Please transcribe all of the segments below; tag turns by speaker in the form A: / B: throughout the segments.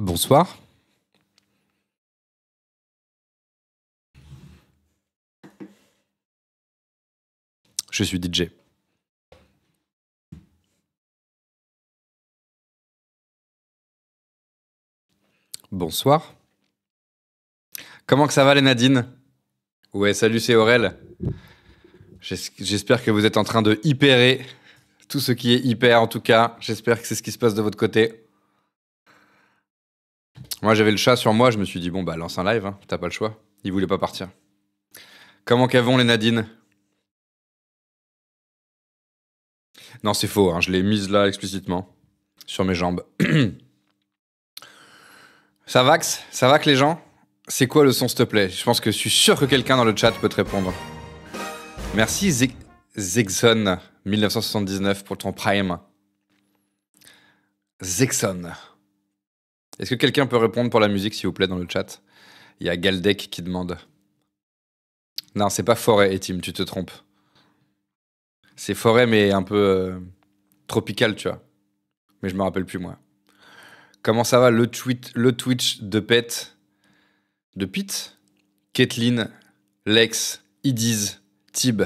A: Bonsoir. Je suis DJ.
B: Bonsoir. Comment que ça va les Nadine Ouais, salut, c'est Aurel. J'espère que vous êtes en train de hyperer tout ce qui est hyper en tout cas. J'espère que c'est ce qui se passe de votre côté. Moi, j'avais le chat sur moi, je me suis dit, bon, bah, lance un live, hein, t'as pas le choix. Il voulait pas partir. Comment qu'avons les Nadines Non, c'est faux, hein, je l'ai mise là explicitement, sur mes jambes. ça vax Ça va que les gens C'est quoi le son, s'il te plaît Je pense que je suis sûr que quelqu'un dans le chat peut te répondre. Merci, Zexon1979 pour ton prime. Zexon. Est-ce que quelqu'un peut répondre pour la musique, s'il vous plaît, dans le chat Il y a Galdec qui demande. Non, c'est pas Forêt, Etim, tu te trompes. C'est Forêt, mais un peu euh, tropical, tu vois. Mais je me rappelle plus, moi. Comment ça va, le, tweet, le Twitch de Pet De Pete Kathleen, Lex, Idiz, Tib,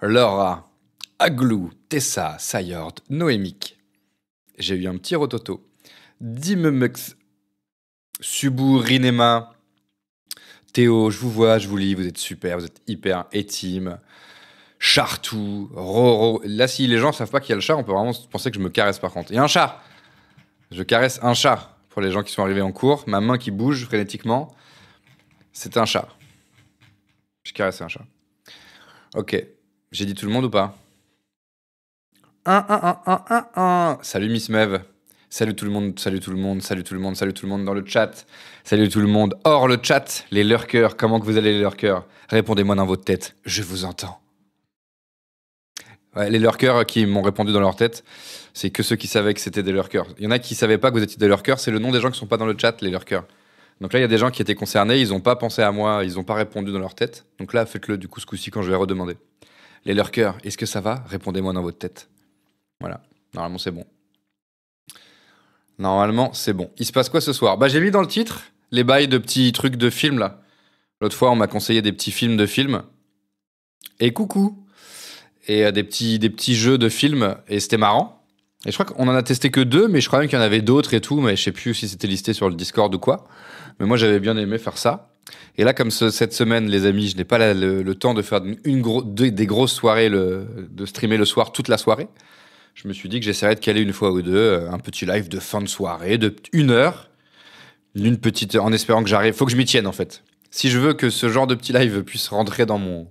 B: Laura, Aglou, Tessa, Sayord, Noémique. J'ai eu un petit rototo. Dimemux Subu, Rinema, Théo, je vous vois, je vous lis, vous êtes super, vous êtes hyper étime. Chartou, Roro. Là, si les gens savent pas qu'il y a le chat, on peut vraiment penser que je me caresse par contre. Il y a un chat Je caresse un chat pour les gens qui sont arrivés en cours. Ma main qui bouge frénétiquement, c'est un chat. Je caresse un chat. Ok. J'ai dit tout le monde ou pas Un, un, un, un, un, Salut Miss Mev. Salut tout le monde, salut tout le monde, salut tout le monde, salut tout le monde dans le chat. Salut tout le monde hors le chat, les lurkers, comment que vous allez les lurkers Répondez-moi dans votre tête, je vous entends. les lurkers qui m'ont répondu dans leur tête, c'est que ceux qui savaient que c'était des lurkers. Il y en a qui ne savaient pas que vous étiez des lurkers, c'est le nom des gens qui ne sont pas dans le chat, les lurkers. Donc là, il y a des gens qui étaient concernés, ils n'ont pas pensé à moi, ils n'ont pas répondu dans leur tête. Donc là, faites-le du coup ce coup-ci quand je vais redemander. Les lurkers, est-ce que ça va Répondez-moi dans votre tête. Voilà, normalement c'est bon. Normalement, c'est bon. Il se passe quoi ce soir Bah, j'ai mis dans le titre les bails de petits trucs de films là. L'autre fois, on m'a conseillé des petits films de films. Et coucou Et euh, des, petits, des petits jeux de films, et c'était marrant. Et je crois qu'on en a testé que deux, mais je crois même qu'il y en avait d'autres et tout, mais je sais plus si c'était listé sur le Discord ou quoi. Mais moi, j'avais bien aimé faire ça. Et là, comme cette semaine, les amis, je n'ai pas le, temps de faire une, grosse des grosses soirées, de streamer le soir toute la soirée je me suis dit que j'essaierais de caler une fois ou deux euh, un petit live de fin de soirée, de une heure, une petite, en espérant que j'arrive. Faut que je m'y tienne en fait. Si je veux que ce genre de petit live puisse rentrer dans mon,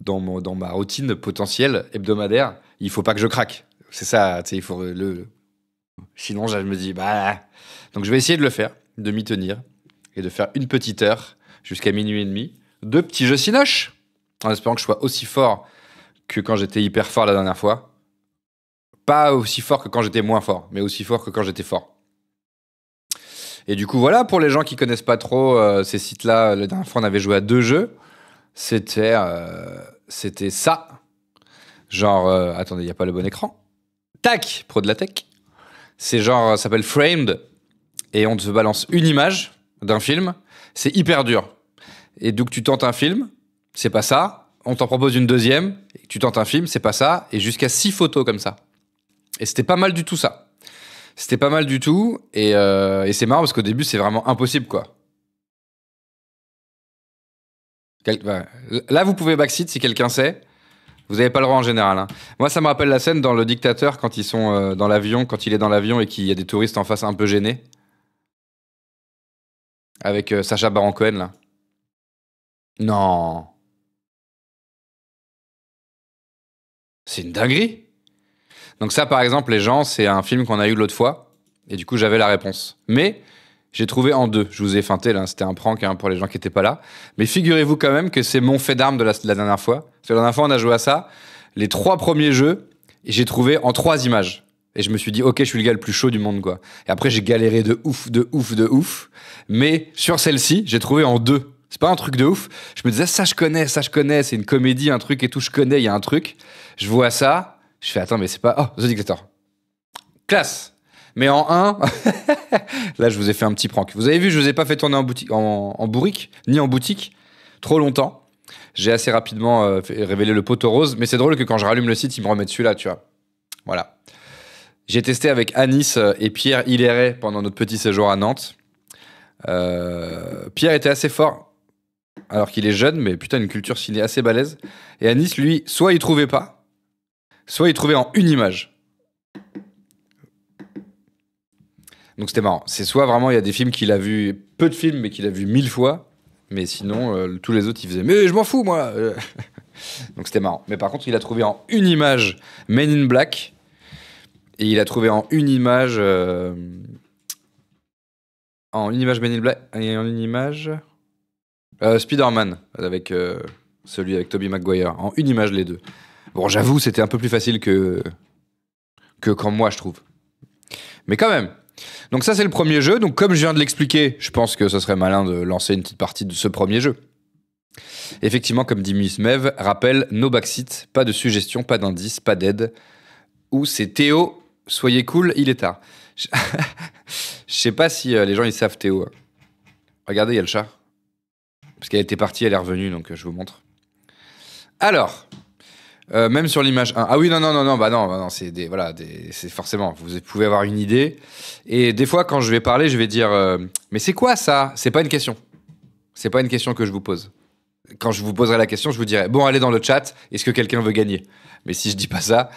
B: dans mon, dans ma routine potentielle hebdomadaire, il faut pas que je craque. C'est ça, tu sais. il faut le. Sinon, je me dis bah. Donc je vais essayer de le faire, de m'y tenir et de faire une petite heure jusqu'à minuit et demi deux petits jeux sinoches, en espérant que je sois aussi fort que quand j'étais hyper fort la dernière fois pas aussi fort que quand j'étais moins fort, mais aussi fort que quand j'étais fort. Et du coup, voilà, pour les gens qui connaissent pas trop euh, ces sites-là, le dernière fois, on avait joué à deux jeux. C'était, euh, c'était ça. Genre, euh, attendez, il n'y a pas le bon écran. Tac, pro de la tech. C'est genre, ça s'appelle Framed. Et on te balance une image d'un film. C'est hyper dur. Et donc, tu tentes un film, c'est pas ça. On t'en propose une deuxième. Tu tentes un film, c'est pas ça. Et jusqu'à six photos comme ça. Et c'était pas mal du tout ça. C'était pas mal du tout. Et, euh, et c'est marrant parce qu'au début, c'est vraiment impossible, quoi. Bah, là, vous pouvez backseat si quelqu'un sait. Vous n'avez pas le droit en général. Hein. Moi, ça me rappelle la scène dans Le Dictateur quand ils sont euh, dans l'avion, quand il est dans l'avion et qu'il y a des touristes en face un peu gênés. Avec euh, Sacha Baron Cohen, là.
A: Non.
B: C'est une dinguerie. Donc ça, par exemple, les gens, c'est un film qu'on a eu l'autre fois, et du coup, j'avais la réponse. Mais j'ai trouvé en deux. Je vous ai feinté, là, c'était un prank hein, pour les gens qui n'étaient pas là. Mais figurez-vous quand même que c'est mon fait d'armes de, la, dernière fois. Parce que la dernière fois, on a joué à ça. Les trois premiers jeux, j'ai trouvé en trois images. Et je me suis dit, ok, je suis le gars le plus chaud du monde, quoi. Et après, j'ai galéré de ouf, de ouf, de ouf. Mais sur celle-ci, j'ai trouvé en deux. C'est pas un truc de ouf. Je me disais, ça, je connais, ça, je connais. C'est une comédie, un truc et tout, je connais, il y a un truc. Je vois ça. Je fais, attends, mais c'est pas. Oh, The Dictator. Classe Mais en 1, là, je vous ai fait un petit prank. Vous avez vu, je vous ai pas fait tourner en, boutique, en, bourrique, ni en boutique, trop longtemps. J'ai assez rapidement euh, révélé le poteau rose, mais c'est drôle que quand je rallume le site, il me remettent celui-là, tu vois. Voilà. J'ai testé avec Anis euh, et Pierre Hilleret pendant notre petit séjour à Nantes. Euh, Pierre était assez fort, alors qu'il est jeune, mais putain, une culture ciné assez balèze. Et Anis, lui, soit il trouvait pas, soit il trouvait en une image. Donc c'était marrant. C'est soit vraiment il y a des films qu'il a vu, peu de films, mais qu'il a vu mille fois, mais sinon euh, tous les autres ils faisaient mais je m'en fous moi. Euh. Donc c'était marrant. Mais par contre il a trouvé en une image Men in Black et il a trouvé en une image euh, en une image Men in Black et en une image Spider-Man avec celui avec toby Maguire en une image les deux. Bon, j'avoue, c'était un peu plus facile que, que quand moi, je trouve. Mais quand même. Donc ça, c'est le premier jeu. Donc comme je viens de l'expliquer, je pense que ce serait malin de lancer une petite partie de ce premier jeu. Effectivement, comme dit Miss Mev, rappel, no backseat, pas de suggestions, pas d'indices, pas d'aide. Ou c'est Théo, soyez cool, il est tard. Je sais pas si euh, les gens ils savent Théo. Regardez, il y a le chat. Parce qu'elle était partie, elle est revenue, donc euh, je vous montre. Alors, euh, même sur l'image 1. Ah oui, non, non, non, non, bah non, bah non c'est des, voilà, c'est forcément, vous pouvez avoir une idée. Et des fois, quand je vais parler, je vais dire, euh, mais c'est quoi ça C'est pas une question. C'est pas une question que je vous pose. Quand je vous poserai la question, je vous dirai, bon, allez dans le chat, est-ce que quelqu'un veut gagner Mais si je dis pas ça,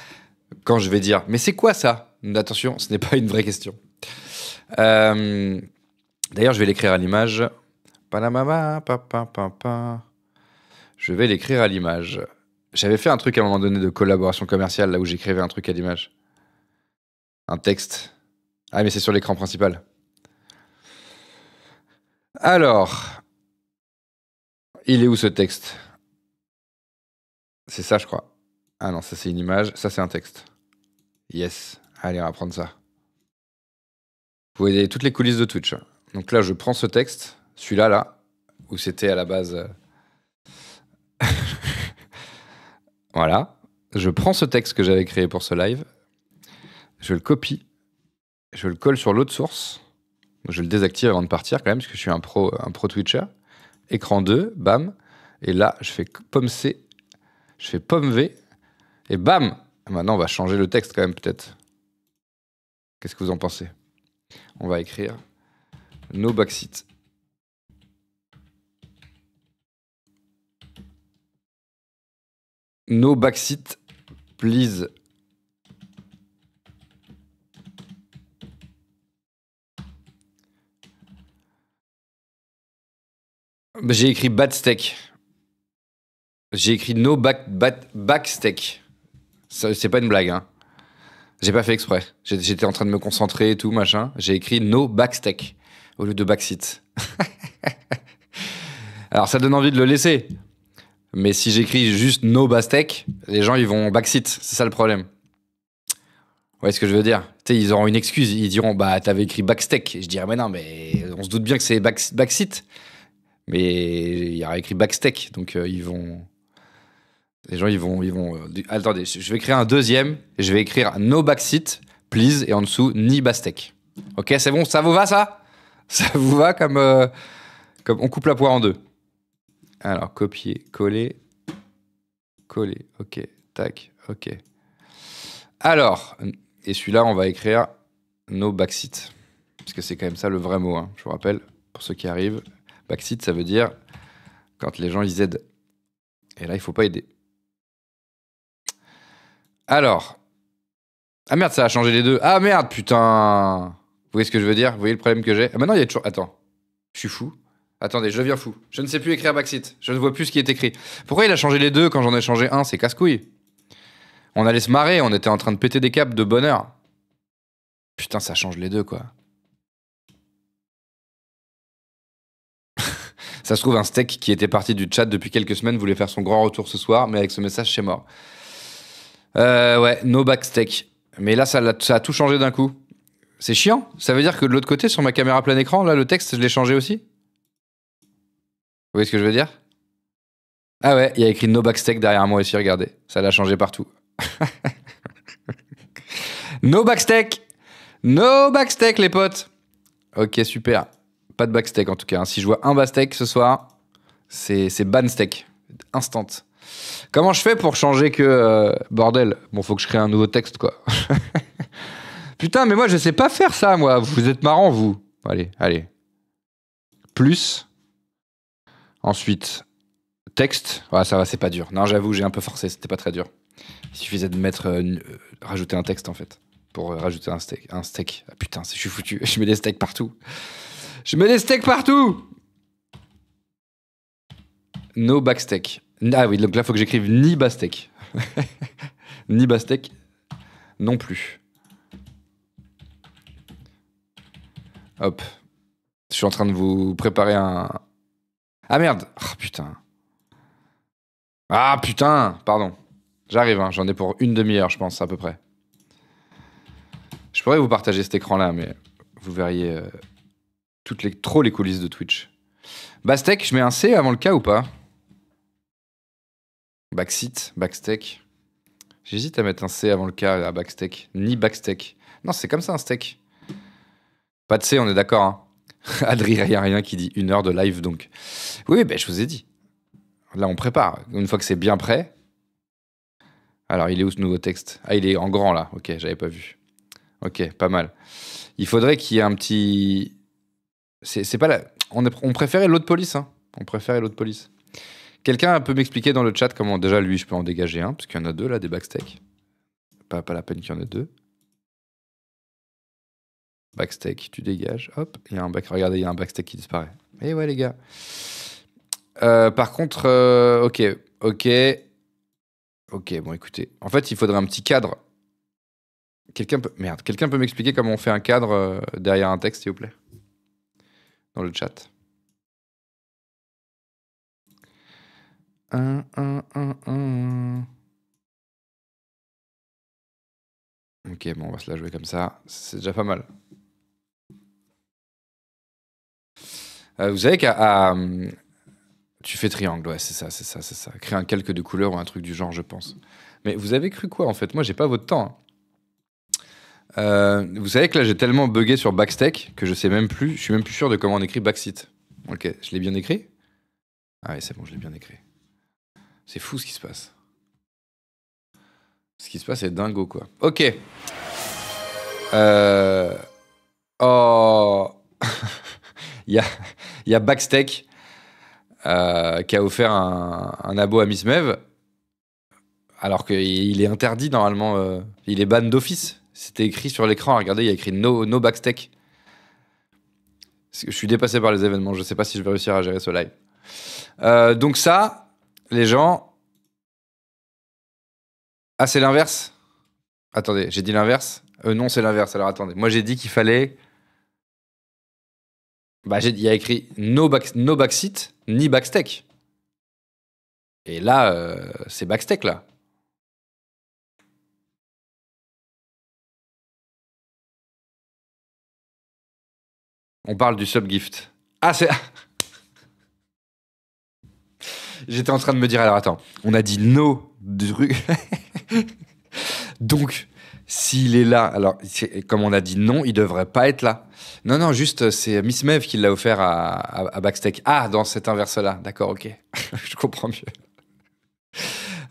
B: quand je vais dire, mais c'est quoi ça Attention, ce n'est pas une vraie question. Euh, d'ailleurs, je vais l'écrire à l'image. Je vais l'écrire à l'image. J'avais fait un truc à un moment donné de collaboration commerciale, là où j'écrivais un truc à l'image. Un texte. Ah, mais c'est sur l'écran principal. Alors, il est où ce texte C'est ça, je crois. Ah non, ça c'est une image, ça c'est un texte. Yes, allez, on va prendre ça. Vous voyez toutes les coulisses de Twitch. Donc là, je prends ce texte, celui-là, là, où c'était à la base... Euh, Voilà. Je prends ce texte que j'avais créé pour ce live, je le copie, je le colle sur l'autre source. Je le désactive avant de partir quand même, parce que je suis un pro, un pro Twitcher. Écran 2, bam. Et là, je fais pomme C, je fais pomme V, et bam Maintenant, on va changer le texte quand même, peut-être. Qu'est-ce que vous en pensez On va écrire no backseat. No backseat, please. J'ai écrit bad J'ai écrit no back, back, C'est pas une blague, hein. J'ai pas fait exprès. J'étais en train de me concentrer et tout, machin. J'ai écrit no backstack au lieu de backseat. Alors ça donne envie de le laisser, mais si j'écris juste no Bastec, les gens ils vont backseat, c'est ça le problème. Ouais, ce que je veux dire. Tu ils auront une excuse, ils diront bah t'avais écrit Et Je dirais mais non, mais on se doute bien que c'est backseat. Mais il y aura écrit Backsteak ». donc euh, ils vont. Les gens ils vont ils vont. Euh, attendez, je vais créer un deuxième. Je vais écrire no backseat, please, et en dessous ni bastec. Ok, c'est bon, ça vous va ça Ça vous va comme euh, comme on coupe la poire en deux. Alors, copier, coller, coller. Ok, tac, ok. Alors, et celui-là, on va écrire nos backseat. Parce que c'est quand même ça le vrai mot, hein, je vous rappelle, pour ceux qui arrivent. Backseat, ça veut dire quand les gens, ils aident. Et là, il faut pas aider. Alors. Ah merde, ça a changé les deux. Ah merde, putain Vous voyez ce que je veux dire Vous voyez le problème que j'ai Ah maintenant, il y a toujours... Attends. Je suis fou. Attendez, je viens fou. Je ne sais plus écrire Backseat. Je ne vois plus ce qui est écrit. Pourquoi il a changé les deux quand j'en ai changé un C'est casse-couille. On allait se marrer, on était en train de péter des câbles de bonheur. Putain, ça change les deux, quoi. ça se trouve, un steak qui était parti du chat depuis quelques semaines voulait faire son grand retour ce soir, mais avec ce message, c'est mort. Euh, ouais, no back Mais là, ça, ça a tout changé d'un coup. C'est chiant. Ça veut dire que de l'autre côté, sur ma caméra plein écran, là, le texte, je l'ai changé aussi vous voyez ce que je veux dire Ah ouais, il y a écrit No Backstack derrière moi aussi, regardez. Ça l'a changé partout. no Backstack No Backstack, les potes Ok, super. Pas de Backstack en tout cas. Hein. Si je vois un Backstack ce soir, c'est Banstack. Instant. Comment je fais pour changer que. Euh, bordel, bon, faut que je crée un nouveau texte, quoi. Putain, mais moi, je sais pas faire ça, moi. Vous êtes marrant, vous. Allez, allez. Plus. Ensuite, texte. Ouais, ça va, c'est pas dur. Non, j'avoue, j'ai un peu forcé, c'était pas très dur. Il suffisait de mettre, euh, euh, rajouter un texte en fait, pour euh, rajouter un steak. Un steak. Ah putain, je suis foutu. Je mets des steaks partout. Je mets des steaks partout. No backsteak. Ah oui, donc là, il faut que j'écrive ni backsteak. ni backsteak non plus. Hop. Je suis en train de vous préparer un, ah merde Ah putain. Ah putain Pardon. J'arrive, hein. j'en ai pour une demi-heure, je pense, à peu près. Je pourrais vous partager cet écran-là, mais vous verriez euh, toutes les, trop les coulisses de Twitch. Bastec, je mets un C avant le K ou pas Backseat, Backstek. J'hésite à mettre un C avant le K à Backstek. Ni Backstek. Non, c'est comme ça un steak. Pas de C, on est d'accord. Hein. Adrien Rien qui dit une heure de live donc. Oui, ben, je vous ai dit. Là, on prépare. Une fois que c'est bien prêt. Alors, il est où ce nouveau texte Ah, il est en grand là. Ok, j'avais pas vu. Ok, pas mal. Il faudrait qu'il y ait un petit. C'est pas On, est... on préférait l'autre police. Hein. On préférait l'autre police. Quelqu'un peut m'expliquer dans le chat comment. Déjà, lui, je peux en dégager un, parce qu'il y en a deux là, des backstacks. Pas, pas la peine qu'il y en ait deux. Backstack, tu dégages, hop, il y a un back, regardez, il y a un backstack qui disparaît. Et eh ouais, les gars. Euh, par contre, euh, ok, ok, ok, bon, écoutez. En fait, il faudrait un petit cadre. Quelqu'un peut, merde, quelqu'un peut m'expliquer comment on fait un cadre euh, derrière un texte, s'il vous plaît, dans le chat.
A: ok, bon, on va se la jouer comme ça. C'est déjà pas mal.
B: Euh, vous savez qu'à. Tu fais triangle, ouais, c'est ça, c'est ça, c'est ça. Créer un calque de couleur ou un truc du genre, je pense. Mais vous avez cru quoi, en fait Moi, j'ai pas votre temps. Hein. Euh, vous savez que là, j'ai tellement bugué sur Backstack que je sais même plus, je suis même plus sûr de comment on écrit Backseat. Ok, je l'ai bien écrit Ah oui, c'est bon, je l'ai bien écrit. C'est fou ce qui se passe. Ce qui se passe est dingo, quoi. Ok. Euh... Oh Il y a, Backstack euh, qui a offert un, abo à Miss Mev. alors qu'il est interdit normalement, euh, il est ban d'office. C'était écrit sur l'écran, regardez, il y a écrit No, no Backstack. Je suis dépassé par les événements, je ne sais pas si je vais réussir à gérer ce live. Euh, donc ça, les gens... Ah, c'est l'inverse Attendez, j'ai dit l'inverse Non, c'est l'inverse, alors attendez. Moi, j'ai dit qu'il fallait bah, il y a écrit no, back, no backseat ni
A: backstack. Et là, euh, c'est backstack, là.
B: On parle du subgift. Ah, c'est. J'étais en train de me dire, alors attends, on a dit no Donc, s'il est là, alors comme on a dit non, il devrait pas être là. Non, non, juste c'est Miss Mev qui l'a offert à, à, Ah, dans cet inverse-là, d'accord, ok, je comprends mieux.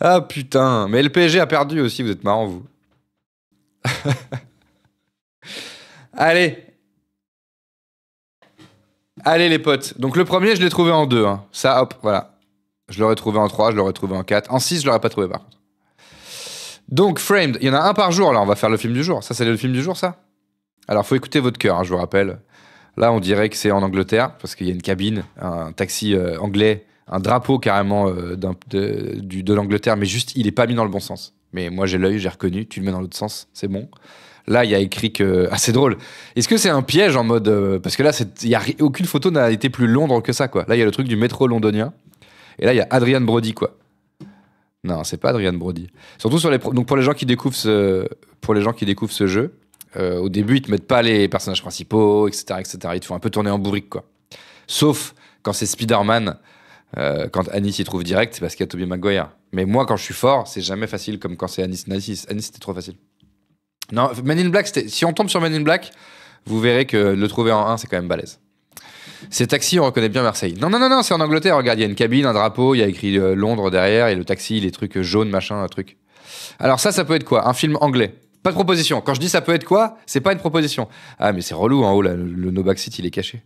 B: Ah putain, mais le PSG a perdu aussi, vous êtes marrant vous. Allez, Allez les potes. Donc le premier, je l'ai trouvé en deux. Hein. Ça, hop, voilà. Je l'aurais trouvé en trois, je l'aurais trouvé en quatre, En 6, je l'aurais pas trouvé par contre. Donc, Framed, il y en a un par jour. Là, on va faire le film du jour. Ça, c'est le film du jour, ça Alors, faut écouter votre cœur, hein, je vous rappelle. Là, on dirait que c'est en Angleterre, parce qu'il y a une cabine, un taxi euh, anglais, un drapeau carrément euh, de, l'Angleterre, mais juste, il n'est pas mis dans le bon sens. Mais moi, j'ai l'œil, j'ai reconnu, tu le mets dans l'autre sens, c'est bon. Là, il y a écrit que. Ah, c'est drôle. Est-ce que c'est un piège en mode. Euh, parce que là, y a, aucune photo n'a été plus Londres que ça, quoi. Là, il y a le truc du métro londonien. Et là, il y a Adrian Brody, quoi. Non, c'est pas Adrian Brody. Surtout sur les donc pour les gens qui découvrent ce pour les gens qui découvrent ce jeu, euh, au début ils te mettent pas les personnages principaux, etc., etc. Ils te font un peu tourner en bourrique quoi. Sauf quand c'est Spider-Man, euh, quand Annie s'y trouve direct, c'est parce qu'il y a Tobey Maguire. Mais moi quand je suis fort, c'est jamais facile comme quand c'est Annie. Annie, Annie c'était trop facile. Non, Man in Black, si on tombe sur Man in Black, vous verrez que le trouver en 1, c'est quand même balèze. Ces taxis, on reconnaît bien Marseille. Non, non, non, non, c'est en Angleterre. Regarde, il y a une cabine, un drapeau, il y a écrit euh, Londres derrière, et le taxi, les trucs jaunes, machin, un truc. Alors ça, ça peut être quoi Un film anglais. Pas de proposition. Quand je dis ça peut être quoi, c'est pas une proposition. Ah, mais c'est relou en hein. haut, oh le, No no backseat, il est caché.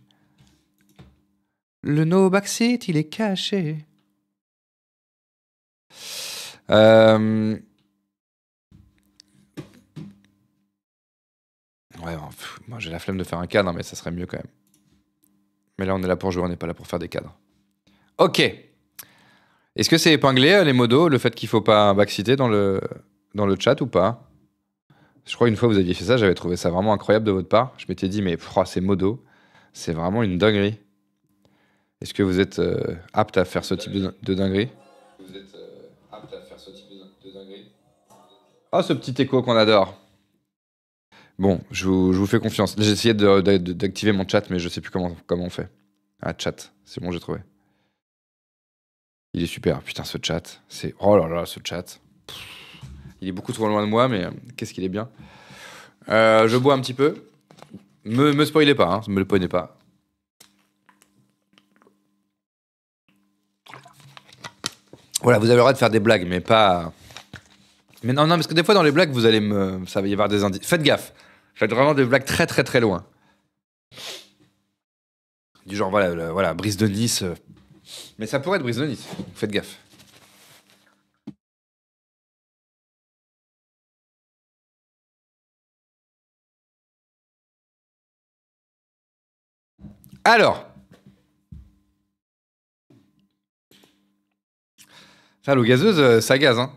B: Le no backseat, il est caché. Euh, ouais, moi j'ai la flemme de faire un cadre, mais ça serait mieux quand même. Mais là, on est là pour jouer, on n'est pas là pour faire des cadres. Ok. Est-ce que c'est épinglé, euh, les modos, le fait qu'il faut pas backciter dans le, dans le chat ou pas Je crois une fois que vous aviez fait ça, j'avais trouvé ça vraiment incroyable de votre part. Je m'étais dit, mais oh, c'est modo, c'est vraiment une dinguerie. Est-ce que vous êtes euh, apte à faire ce type de, dinguerie Vous êtes euh, apte à faire ce type de dinguerie Ah, oh, ce petit écho qu'on adore Bon, je vous, fais confiance. J'ai essayé d'activer mon chat, mais je sais plus comment, on fait. Ah, chat, c'est bon, j'ai trouvé. Il est super, putain, ce chat. C'est Oh là là, ce chat. il est beaucoup trop loin de moi, mais euh, qu'est-ce qu'il est bien. Euh, je bois un petit peu. Me, me spoilez pas, hein, me le poignez pas. Voilà, vous avez le droit de faire des blagues, mais pas. Mais non, non, parce que des fois dans les blagues, vous allez me. Ça va y avoir des indices. Faites gaffe. Faites vraiment des blagues très très très loin. Du genre, voilà, voilà Brise de Nice. Euh. Mais ça pourrait être Brise de Nice. Faites gaffe. Alors, ça, l'eau gazeuse, euh, ça gaze. Hein.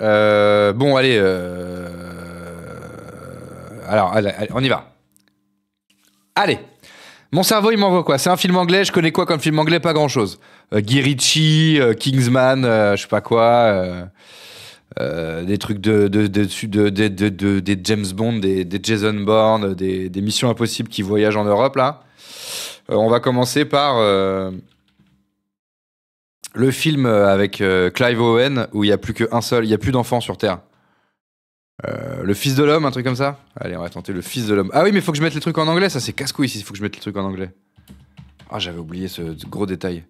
B: Euh, bon, allez, alors, on y va. Allez. Mon cerveau, il m'envoie quoi C'est un film anglais, je connais quoi comme film anglais Pas grand-chose. Euh, Guy Ritchie, euh, Kingsman, euh, je sais pas quoi, euh, des trucs de, de, de, des James Bond, des, Jason Bourne, des, des, Missions Impossibles qui voyagent en Europe, là. on va commencer par le film avec Clive Owen, où il n'y a plus qu'un seul, il n'y a plus d'enfants sur Terre. Euh, le fils de l'homme, un truc comme ça Allez, on va tenter le fils de l'homme. Ah oui, mais faut que je mette les trucs en anglais, ça c'est casse-couille ici, faut que je mette les trucs en anglais. Ah, oh, j'avais oublié ce gros détail.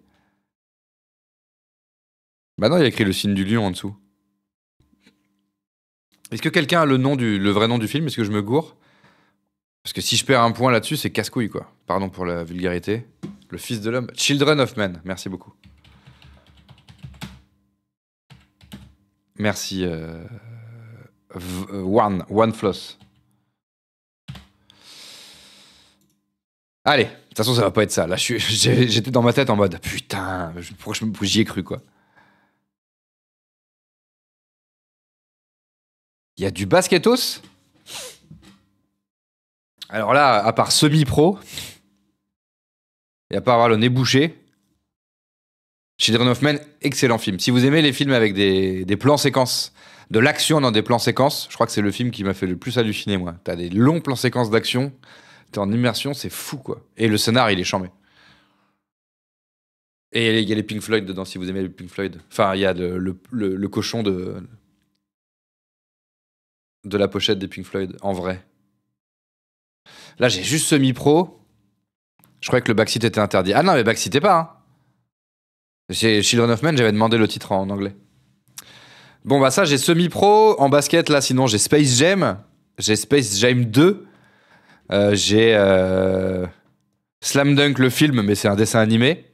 B: Bah non, il y a écrit le signe du lion en dessous. Est-ce que quelqu'un a le, nom du, le vrai nom du film Est-ce que je me gourre Parce que si je perds un point là-dessus, c'est casse-couille, quoi. Pardon pour la vulgarité. Le fils de l'homme. Children of Men, merci beaucoup. Merci. Euh, One, One Floss. Allez, de toute façon, ça va pas être ça. Là, j'étais dans ma tête en mode putain, pourquoi j'y ai cru quoi. Il y a du basketos Alors là, à part semi-pro, et à part avoir le nez bouché, Children of excellent film. Si vous aimez les films avec des, des plans séquences de l'action dans des plans séquences. Je crois que c'est le film qui m'a fait le plus halluciner, moi. T'as des longs plans séquences d'action, t'es en immersion, c'est fou, quoi. Et le scénar, il est chambé. Et il y a les Pink Floyd dedans, si vous aimez les Pink Floyd. Enfin, il y a le, cochon de. la pochette des Pink Floyd, en vrai. Là, j'ai juste semi-pro. Je croyais que le backseat était interdit. Ah non, mais backseat pas. Hein. Chez Children of Men, j'avais demandé le titre en anglais. Bon, bah ça, j'ai semi-pro. En basket, là, sinon, j'ai Space Jam. J'ai Space Jam 2. Euh, j'ai euh, Slam Dunk, le film, mais c'est un dessin animé.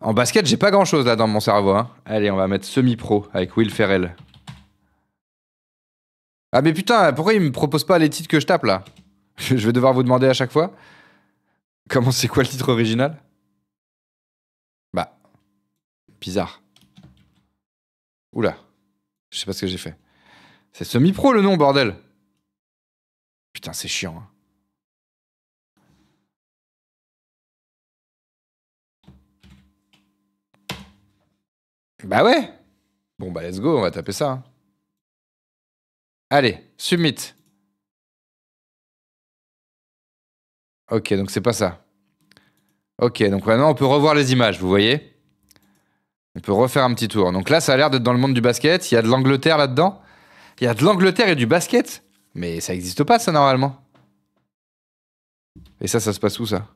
B: En basket, j'ai pas grand-chose là dans mon cerveau. Hein. Allez, on va mettre semi-pro avec Will Ferrell. Ah mais putain, pourquoi il me propose pas les titres que je tape là Je vais devoir vous demander à chaque fois. Comment c'est quoi le titre original Bah. Bizarre. Oula. Je sais pas ce que j'ai fait. C'est semi-pro le nom, bordel. Putain, c'est chiant. Hein.
A: Bah ouais. Bon bah let's go, on va taper ça. Hein. Allez, submit.
B: Ok, donc c'est pas ça. Ok, donc maintenant on peut revoir les images, vous voyez on peut refaire un petit tour. Donc là, ça a l'air d'être dans le monde du basket. Il y a de l'Angleterre là-dedans. Il y a de l'Angleterre et du basket. Mais ça n'existe pas, ça, normalement. Et ça, ça se passe où, ça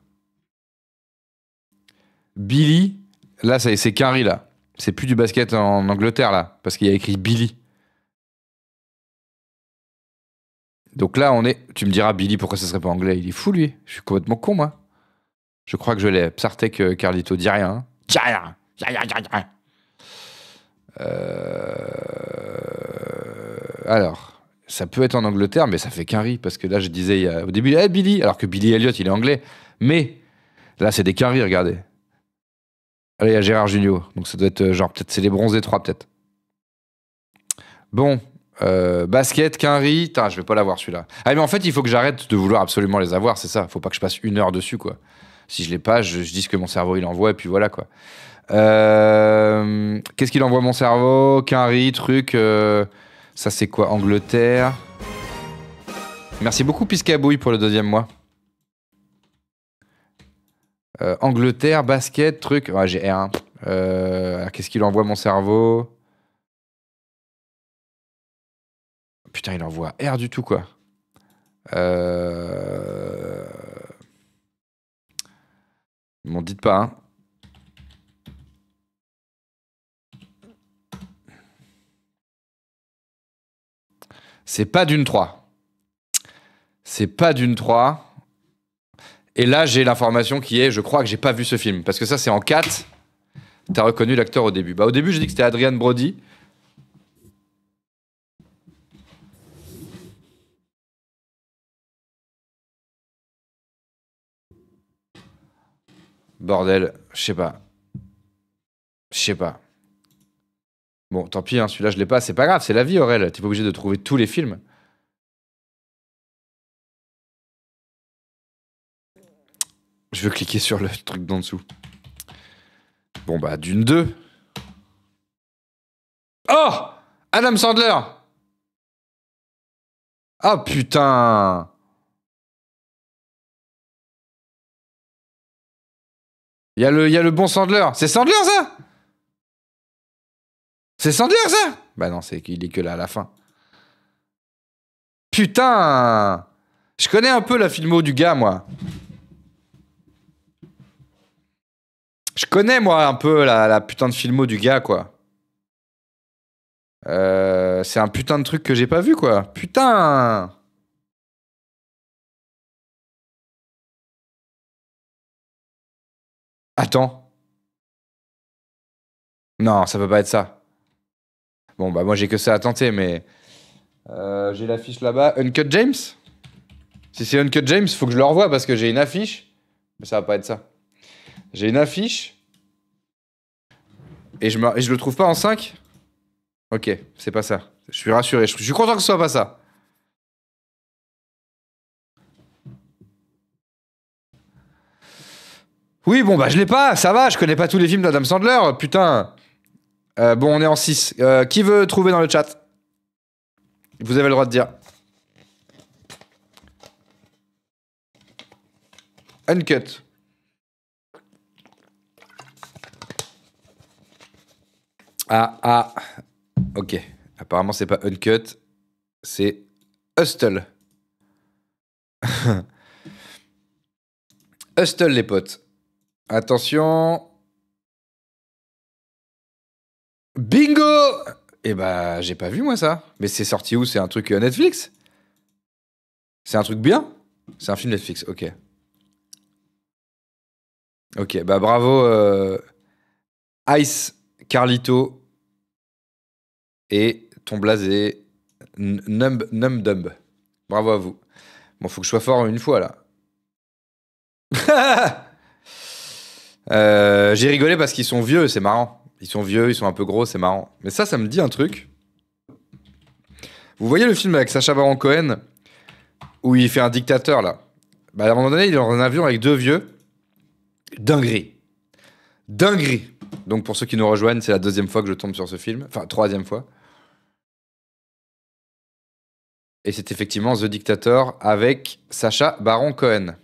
B: Billy. Là, c'est Carrie là. C'est plus du basket en Angleterre, là. Parce qu'il y a écrit Billy. Donc là, on est. Tu me diras, Billy, pourquoi ça serait pas anglais Il est fou, lui. Je suis complètement con, moi. Je crois que je l'ai. Psartek, euh, Carlito, dis rien. Hein. Dis rien euh, alors, ça peut être en Angleterre, mais ça fait qu'un riz, parce que là, je disais au début, eh, Billy, alors que Billy Elliott, il est anglais. Mais là, c'est des riz, regardez. Allez, il y a Gérard Junior, donc ça doit être euh, genre, peut-être, c'est les bronzés 3, peut-être. Bon, euh, basket, qu'un riz... je vais pas l'avoir celui-là. Ah mais en fait, il faut que j'arrête de vouloir absolument les avoir, c'est ça. Faut pas que je passe une heure dessus, quoi. Si je l'ai pas, je, dis que mon cerveau il envoie et puis voilà, quoi. Euh, qu'est-ce qu'il envoie mon cerveau Quinry, truc. Euh, ça, c'est quoi Angleterre. Merci beaucoup, Piscabouille, pour le deuxième mois. Euh, Angleterre, basket, truc. Ouais, j'ai r hein. Qu'est-ce qu'il envoie mon cerveau Putain, il envoie R du tout, quoi. Euh. Bon, dites pas, hein. C'est pas d'une 3. C'est pas d'une 3. Et là, j'ai l'information qui est, je crois que j'ai pas vu ce film. Parce que ça, c'est en 4. T'as reconnu l'acteur au début. Bah, au début, j'ai dit que c'était Adrian Brody. Bordel, je sais pas. Je sais pas. Bon, tant pis, hein, celui-là, je l'ai pas, c'est pas grave, c'est la vie, Aurel. T'es pas obligé
A: de trouver tous les films.
B: Je veux cliquer sur le truc d'en dessous. Bon, bah, d'une, deux. Oh Adam Sandler
A: Ah, oh, putain Il y, y, a le bon Sandler. C'est Sandler, ça
B: c'est sans dire ça Bah non, c'est il est que là à la fin. Putain Je connais un peu la filmo du gars, moi. Je connais, moi, un peu la, putain de filmo du gars, quoi. Euh, c'est un putain de truc
A: que j'ai pas vu, quoi. Putain Attends.
B: Non, ça peut pas être ça. Bon, bah moi j'ai que ça à tenter, mais euh, j'ai l'affiche là-bas. Uncut James Si c'est Uncut James, faut que je le revoie parce que j'ai une affiche. Mais ça va pas être ça. J'ai une affiche. Et je, me... et je le trouve pas en 5 Ok, c'est pas ça. Je suis rassuré. Je suis content que ce soit pas ça. Oui, bon, bah je l'ai pas, ça va, je connais pas tous les films d'Adam Sandler, putain. Euh, bon, on est en 6. Euh, qui veut trouver dans le chat Vous avez le droit de dire. Uncut. Ah, ah. Ok. Apparemment, c'est pas Uncut. C'est Hustle. Hustle, les potes. Attention. Bingo Eh ben, j'ai pas vu moi ça. Mais c'est sorti où C'est un truc euh, Netflix C'est un truc bien C'est un film Netflix, ok. Ok, bah bravo euh, Ice, Carlito et ton blasé Numb Numb Bravo à vous. Bon, faut que je sois fort une fois là. Euh, j'ai rigolé parce qu'ils sont vieux, c'est marrant. Ils sont vieux, ils sont un peu gros, c'est marrant. Mais ça, ça me dit un truc. Vous voyez le film avec Sacha Baron Cohen où il fait un dictateur là. Bah, à un moment donné, il est dans un avion avec deux vieux. Dinguerie. Dinguerie. Donc pour ceux qui nous rejoignent, c'est la deuxième fois que je tombe sur ce film. Enfin, troisième fois. Et c'est effectivement The Dictator avec Sacha Baron Cohen.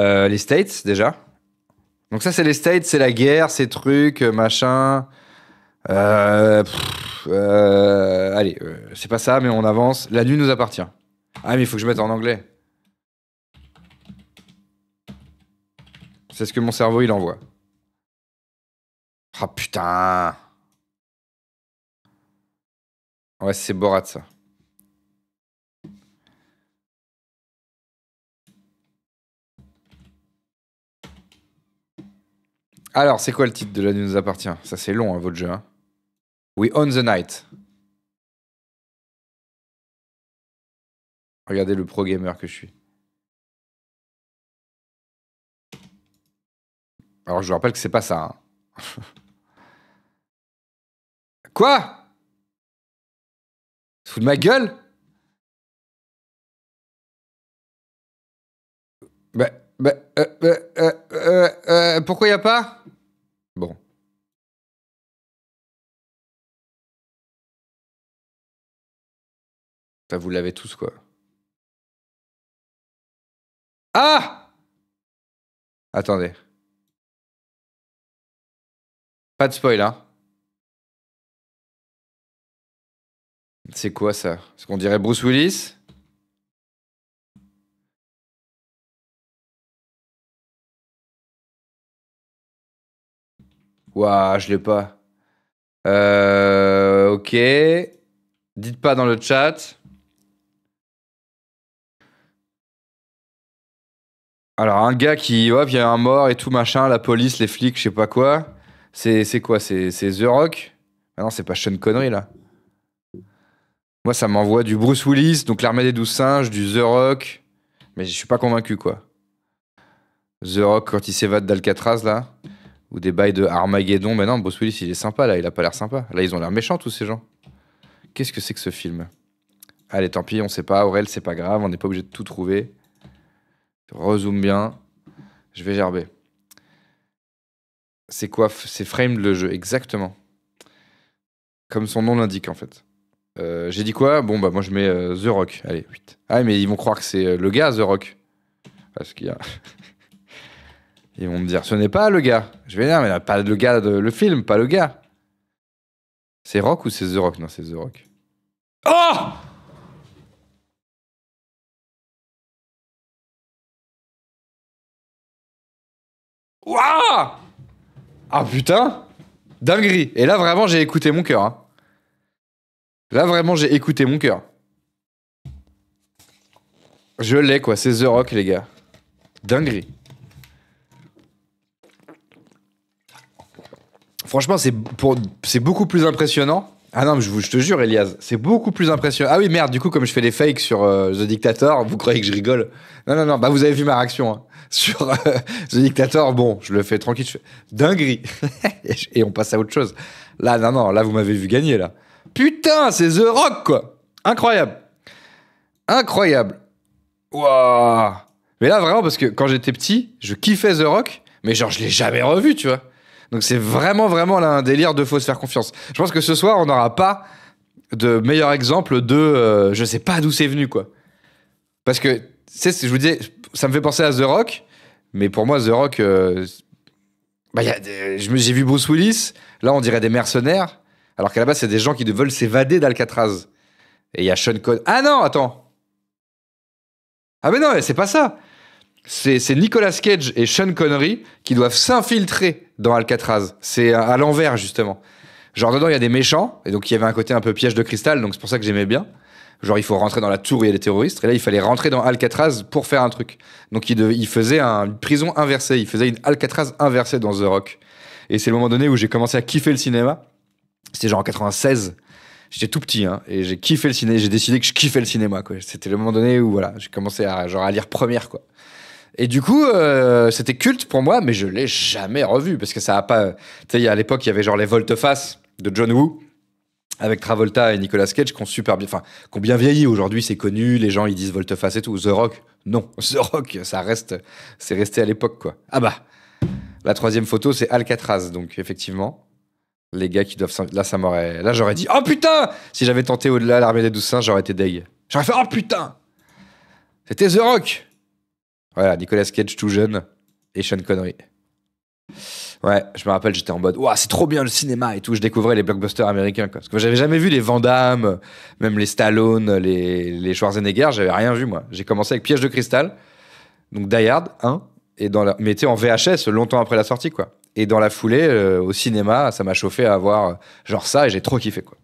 B: Euh, les States, déjà. Donc ça, c'est les States, c'est la guerre, ces trucs, euh, machin. Euh, allez, c'est pas ça, mais on avance. La nuit nous appartient. Ah, mais il faut que je mette en anglais. C'est ce que mon cerveau, il envoie.
A: Ah, putain Ouais, c'est Borat, ça.
B: Alors, c'est quoi le titre de La nuit nous appartient Ça, c'est long, hein, votre jeu. Hein. We own the night.
A: Regardez le pro gamer que je suis. Alors, je vous rappelle que c'est pas ça. Hein. quoi fous de ma gueule Ben, pourquoi y a pas vous l'avez tous, quoi. Ah Attendez. Pas de spoil, hein. C'est quoi ça Est-ce qu'on dirait Bruce Willis
B: Ouah, je l'ai pas. Euh, ok. Dites pas dans le chat. Alors, un gars qui, hop, il y a un mort et tout machin, la police, les flics, je sais pas quoi. C'est quoi C'est The Rock Ah non, c'est pas Sean Connery là. Moi, ça m'envoie du Bruce Willis, donc l'armée des douze singes, du The Rock. Mais je suis pas convaincu quoi. The Rock quand il s'évade d'Alcatraz là. Ou des bails de Armageddon. Mais non, Bruce Willis, il est sympa là, il a pas l'air sympa. Là, ils ont l'air méchants tous ces gens. Qu'est-ce que c'est que ce film Allez, tant pis, on sait pas. Aurel, c'est pas grave, on n'est pas obligé de tout trouver rezoome bien, je vais gerber. C'est quoi C'est frame le jeu, exactement. Comme son nom l'indique, en fait. Euh, j'ai dit quoi Bon, bah moi je mets euh, The Rock. Allez, 8. Ah, mais ils vont croire que c'est euh, le gars, The Rock. Parce qu'il y a. ils vont me dire, ce n'est pas le gars. Je vais dire, mais pas le gars, de, le film, pas le gars. C'est Rock ou c'est The Rock Non, c'est The Rock.
A: Oh Waouh
B: Ah putain Dinguerie. Et là, vraiment, j'ai écouté mon cœur. Hein. Là, vraiment, j'ai écouté mon cœur. Je l'ai, quoi. C'est The Rock, les gars. Dinguerie. Franchement, c'est beaucoup plus impressionnant ah non, je, te jure, Elias, c'est beaucoup plus impressionnant. Ah oui, merde, du coup, comme je fais des fakes sur euh, The Dictator, vous croyez que je rigole Non, non, non, bah vous avez vu ma réaction hein. sur euh, The Dictator. Bon, je le fais tranquille, je fais dinguerie. et on passe à autre chose. Là, non, non, là, vous m'avez vu gagner, là. Putain, c'est The Rock, quoi Incroyable Incroyable Waouh Mais là, vraiment, parce que quand j'étais petit, je kiffais The Rock, mais genre, je l'ai jamais revu, tu vois. Donc c'est vraiment, vraiment là un délire de faut faire confiance. Je pense que ce soir, on n'aura pas de meilleur exemple de euh, je sais pas d'où c'est venu, quoi. Parce que, c'est je vous disais, ça me fait penser à The Rock, mais pour moi, The Rock, euh, bah, je me j'ai vu Bruce Willis, là, on dirait des mercenaires, alors qu'à la base, c'est des gens qui veulent s'évader d'Alcatraz. Et il y a Sean Ah non, attends! Ah mais non, c'est pas ça c'est Nicolas Cage et Sean Connery qui doivent s'infiltrer dans Alcatraz. C'est euh, à, l'envers, justement. Genre, dedans, il y a des méchants, et donc il y avait un côté un peu piège de cristal, donc c'est pour ça que j'aimais bien. Genre, il faut rentrer dans la tour et il y a des terroristes, et là, il fallait rentrer dans Alcatraz pour faire un truc. Donc, il, faisait une prison inversée, il faisait une Alcatraz inversée dans The Rock. Et c'est le moment donné où j'ai commencé à kiffer le cinéma. C'était genre en 96. J'étais tout petit, hein, et j'ai kiffé le cinéma. J'ai décidé que je kiffais le cinéma, quoi. C'était le moment donné où, voilà, j'ai commencé à, genre, à lire première, quoi. Et du coup, euh, c'était culte pour moi, mais je l'ai jamais revu parce que ça a pas. Tu sais, à l'époque, il y avait genre les volte-face de John Woo avec Travolta et Nicolas Cage qui ont super bien, enfin, qui bien vieilli. Aujourd'hui, c'est connu, les gens ils disent volte-face et tout. The Rock, non, The Rock, ça reste, c'est resté à l'époque quoi. Ah bah, la troisième photo c'est Alcatraz, donc effectivement, les gars qui doivent, là ça m'aurait, là j'aurais dit, oh putain, si j'avais tenté au-delà l'armée des douze saints j'aurais été deg. J'aurais fait, oh putain, c'était The Rock. Voilà, Nicolas Cage tout jeune et Sean Connery. Ouais, je me rappelle, j'étais en mode, ouah, c'est trop bien le cinéma et tout. Je découvrais les blockbusters américains. Parce que j'avais jamais vu les Van même les Stallone, les, les Schwarzenegger. J'avais rien vu, moi. J'ai commencé avec Piège de cristal, donc Die Hard 1, et dans la... en VHS longtemps après la sortie, quoi. Et dans la foulée, euh, au cinéma, ça m'a chauffé à avoir euh, genre ça et j'ai trop kiffé, quoi.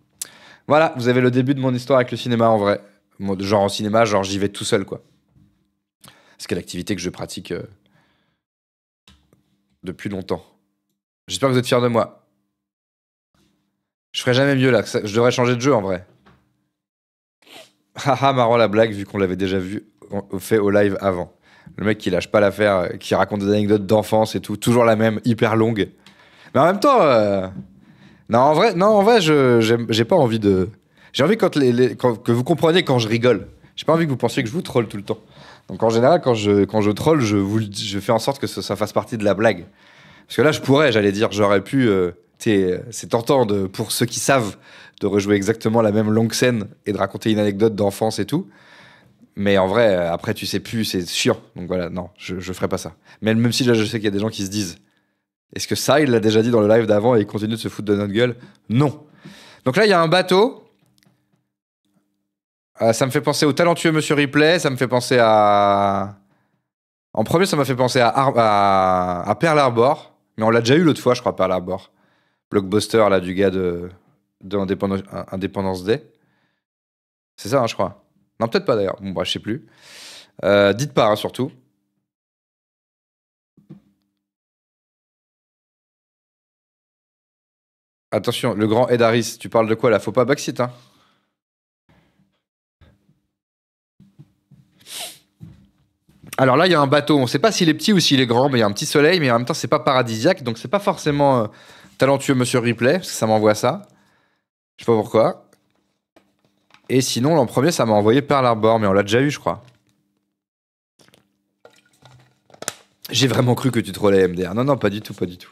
B: Voilà, vous avez le début de mon histoire avec le cinéma en vrai. Genre en cinéma, genre j'y vais tout seul, quoi ce quelle l'activité que je pratique euh, depuis longtemps. J'espère que vous êtes fiers de moi. Je ferai jamais mieux là. Je devrais changer de jeu en vrai. Haha, marrant la blague vu qu'on l'avait déjà vu fait au live avant. Le mec qui lâche pas l'affaire, euh, qui raconte des anecdotes d'enfance et tout, toujours la même, hyper longue. Mais en même temps, euh, non en vrai, non en vrai, j'ai pas envie de. J'ai envie quand, les, que vous compreniez quand je rigole. J'ai pas envie que vous pensiez que je vous troll tout le temps. Donc en général, quand je, quand je troll, je, je fais en sorte que ça, fasse partie de la blague. Parce que là, je pourrais, j'allais dire, j'aurais pu. Euh, euh, c'est tentant de, pour ceux qui savent de rejouer exactement la même longue scène et de raconter une anecdote d'enfance et tout. Mais en vrai, euh, après, tu sais plus, c'est sûr, Donc voilà, non, je, je ferai pas ça. Mais même si là, je sais qu'il y a des gens qui se disent Est-ce que ça, il l'a déjà dit dans le live d'avant et il continue de se foutre de notre gueule Non. Donc là, il y a un bateau ah, ça me fait penser au talentueux Monsieur Ripley, ça me fait penser à. En premier, ça m'a fait penser à, Pearl Harbor, mais on l'a déjà eu l'autre fois, je crois, Pearl Harbor. Blockbuster, là, du gars de, de Indépendance... Day. C'est ça, hein, je crois. Non, peut-être pas d'ailleurs. Bon, bah, je sais plus. Euh, dites pas, hein, surtout. Attention, le grand Ed Harris, tu parles de quoi là Faut pas backseat, hein Alors là, il y a un bateau. On ne sait pas s'il est petit ou s'il est grand, mais il y a un petit soleil, mais en même temps, c'est pas paradisiaque, donc c'est pas forcément euh, talentueux Monsieur Ripley, ça m'envoie ça. Je sais pas pourquoi. Et sinon, l'an premier, ça m'a envoyé par l'arbor, mais on l'a déjà eu, je crois. J'ai vraiment cru que tu trollais MDR. Non, non, pas du tout, pas du tout.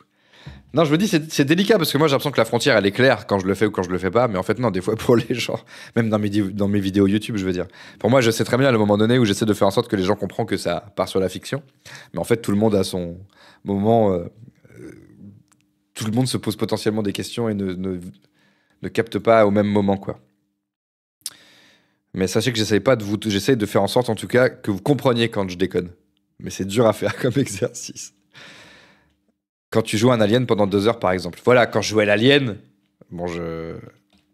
B: Non, je me dis, c'est délicat parce que moi j'ai l'impression que la frontière elle est claire quand je le fais ou quand je le fais pas, mais en fait, non, des fois pour les gens, même dans mes, dans mes vidéos YouTube, je veux dire. Pour moi, je sais très bien à le moment donné où j'essaie de faire en sorte que les gens comprennent que ça part sur la fiction, mais en fait, tout le monde a son moment. Euh, euh, tout le monde se pose potentiellement des questions et ne, ne, capte pas au même moment, quoi. Mais sachez que j'essaie pas de vous, j'essaie de faire en sorte, en tout cas, que vous compreniez quand je déconne. Mais c'est dur à faire comme exercice quand tu joues un alien pendant deux heures, par exemple. Voilà, quand je jouais l'alien, bon, je.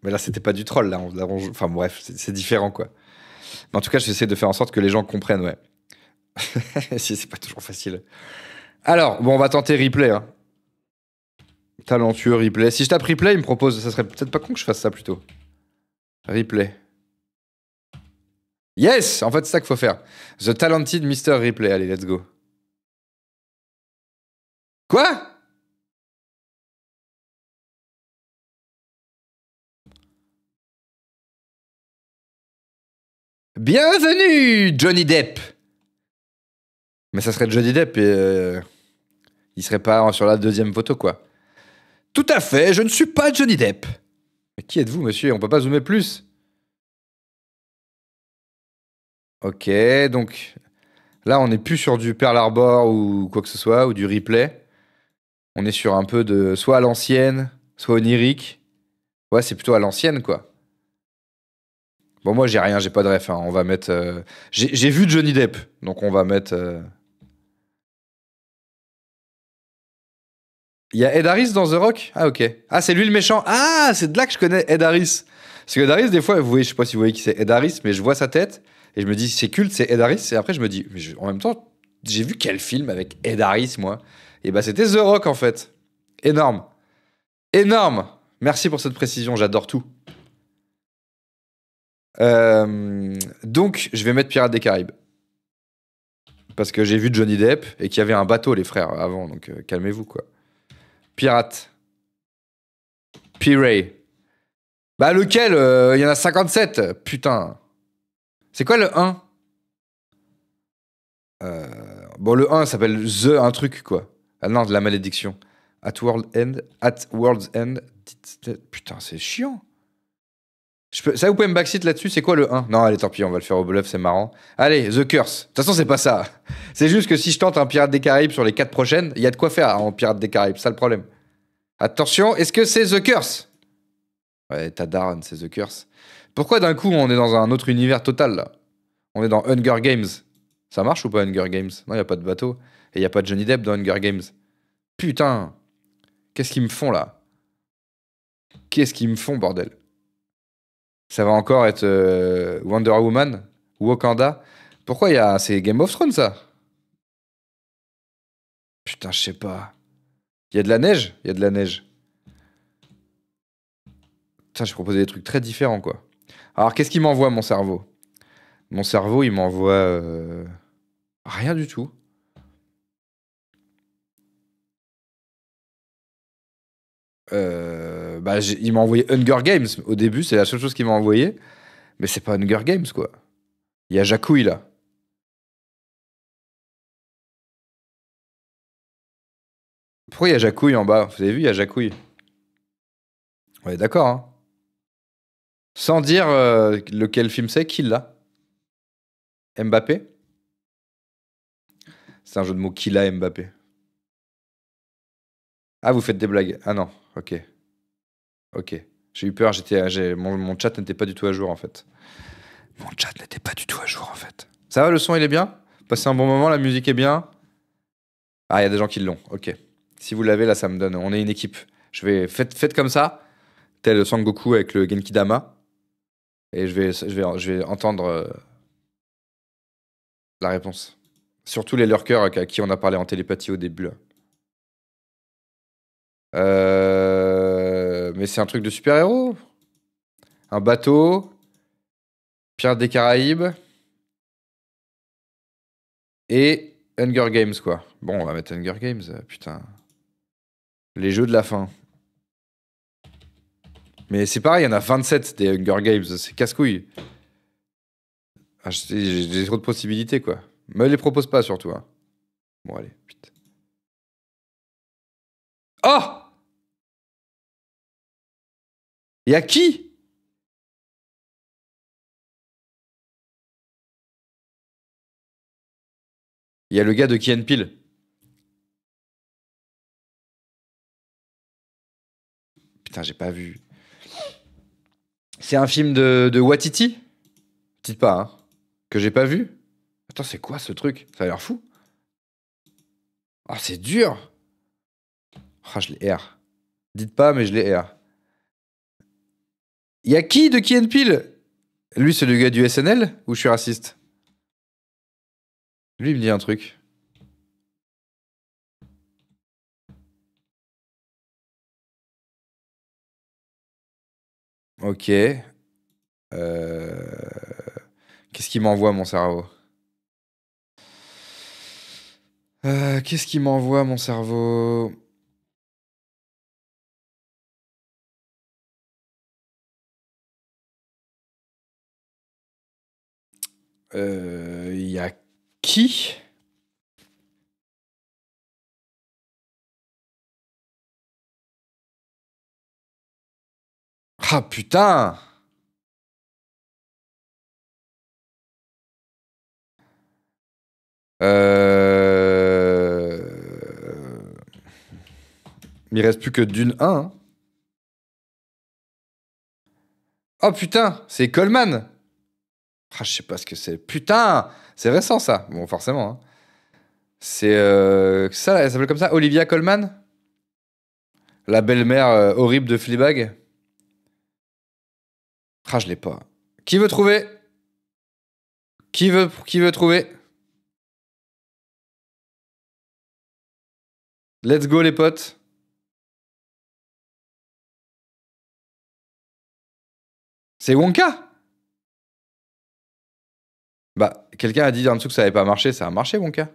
B: Mais là, c'était pas du troll, là. On, Enfin, bref, c'est différent, quoi. Mais en tout cas, j'essaie de faire en sorte que les gens comprennent, ouais. si, c'est pas toujours facile. Alors, bon, on va tenter replay. Hein. Talentueux replay. Si je tape replay, il me propose. Ça serait peut-être pas con que je fasse ça plutôt. Replay. Yes En fait, c'est ça qu'il faut faire. The Talented Mr.
A: Replay. Allez, let's go. Quoi Bienvenue, Johnny Depp
B: Mais ça serait Johnny Depp et. Euh, il serait pas sur la deuxième photo, quoi. Tout à fait, je ne suis pas Johnny Depp Mais qui êtes-vous, monsieur On peut pas zoomer plus Ok, donc. Là, on n'est plus sur du Pearl Harbor ou quoi que ce soit, ou du replay. On est sur un peu de. soit à l'ancienne, soit onirique. Ouais, c'est plutôt à l'ancienne, quoi. Bon, moi, j'ai rien, j'ai pas de ref. Hein. On va mettre. Euh, j'ai vu Johnny Depp, donc on va mettre. Euh, Il y a Ed Harris dans The Rock Ah, ok. Ah, c'est lui le méchant. Ah, c'est de là que je connais Ed Harris. Parce que Ed Harris, des fois, vous voyez, je sais pas si vous voyez qui c'est Ed Harris, mais je vois sa tête et je me dis, c'est culte, c'est Ed Harris. Et après, je me dis, mais en même temps, j'ai vu quel film avec Ed Harris, moi Et eh bah, ben, c'était The Rock, en fait. Énorme. Énorme. Merci pour cette précision, j'adore tout. Euh, donc, je vais mettre Pirates des Caraïbes. Parce que j'ai vu Johnny Depp et qu'il y avait un bateau, les frères, avant. Donc, euh, calmez-vous, quoi. Pirate. Piray. Bah, lequel euh, Il y en a 57. Putain. C'est quoi le 1 Bon, le 1 s'appelle The, un truc, quoi. Ah non, de la malédiction. At World End. At World's End. Putain, c'est chiant. Ça, vous pouvez me backseat là-dessus C'est quoi le 1 Non, allez, tant pis, on va le faire au bluff, c'est marrant. Allez, The Curse. De toute façon, c'est pas ça. C'est juste que si je tente un Pirate des Caraïbes sur les 4 prochaines, il y a de quoi faire en Pirate des Caraïbes, ça le problème. Attention, est-ce que c'est The Curse Ouais, t'as Darren, c'est The Curse. Pourquoi d'un coup on est dans un autre univers total là On est dans Hunger Games. Ça marche ou pas Hunger Games Non, il a pas de bateau. Et il a pas de Johnny Depp dans Hunger Games. Putain Qu'est-ce qu'ils me font là Qu'est-ce qu'ils me font, bordel ça va encore être euh, Wonder Woman, Ou Wakanda. Pourquoi il y a. C'est Game of Thrones, ça Putain, je sais pas. Il y a de la neige Il y a de la neige. Putain, j'ai proposé des trucs très différents, quoi. Alors, qu'est-ce qu'il m'envoie, mon cerveau Mon cerveau, il m'envoie. Euh, rien du tout. Euh. Bah, il m'a envoyé Hunger Games. Au début, c'est la seule chose qu'il m'a envoyé. Mais c'est pas Hunger Games, quoi. Il y a Jacouille, là.
A: Pourquoi il y a Jacouille en bas Vous avez vu, il y a
B: Jacouille. Ouais, d'accord. Hein. Sans dire euh, lequel film c'est, qui l'a Mbappé C'est un jeu de mots qui l'a Mbappé. Ah, vous faites des blagues. Ah non, ok. Ok. J'ai eu peur, j'étais, mon, chat n'était pas du tout à jour en fait. Mon chat n'était pas du tout à jour en fait. Ça va, le son il est bien Passez un bon moment, la musique est bien Ah, il y a des gens qui l'ont, ok. Si vous l'avez là, ça me donne. On est une équipe. Je vais faites, comme ça, tel Sangoku avec le Dama Et je vais, je vais, je vais entendre euh, la réponse. Surtout les lurkers euh, à qui on a parlé en télépathie au début. Euh. Euh, mais c'est un truc de super-héros. Un bateau, Pierre des Caraïbes et Hunger Games, quoi. Bon, on va mettre Hunger Games, euh, putain. Les jeux de la fin. Mais c'est pareil, il y en a 27 des Hunger Games, c'est casse-couille. Ah, j'ai trop de possibilités, quoi. Me les propose pas, surtout. Hein. Bon, allez, putain. Oh
A: et à qui Il y a le gars de Kian Peel.
B: Putain, j'ai pas vu. C'est un film de, Watiti Dites pas, hein. Que j'ai pas vu Attends, c'est quoi ce truc Ça a l'air fou. Ah, oh, c'est dur. Oh, je l'ai R. Dites pas, mais je l'ai R. Il y a qui de qui pile Lui, c'est le gars du SNL ou je suis raciste Lui, il me dit un
A: truc. Ok.
B: Euh, qu'est-ce qu'il m'envoie, mon cerveau euh, Qu'est-ce qu'il m'envoie, mon cerveau
A: Euh... Il y a qui Ah putain
B: euh... Il reste plus que d'une 1. Ah hein. Oh putain, c'est Coleman ah, je sais pas ce que c'est. Putain C'est récent ça Bon, forcément. Hein. C'est. Euh, ça, elle s'appelle comme ça Olivia Colman La belle-mère euh, horrible de Fleabag Ah, je l'ai pas.
A: Qui veut trouver Qui veut, qui veut trouver Let's go les potes C'est Wonka bah, quelqu'un a dit en dessous que ça n'avait pas marché, ça a marché, mon cas.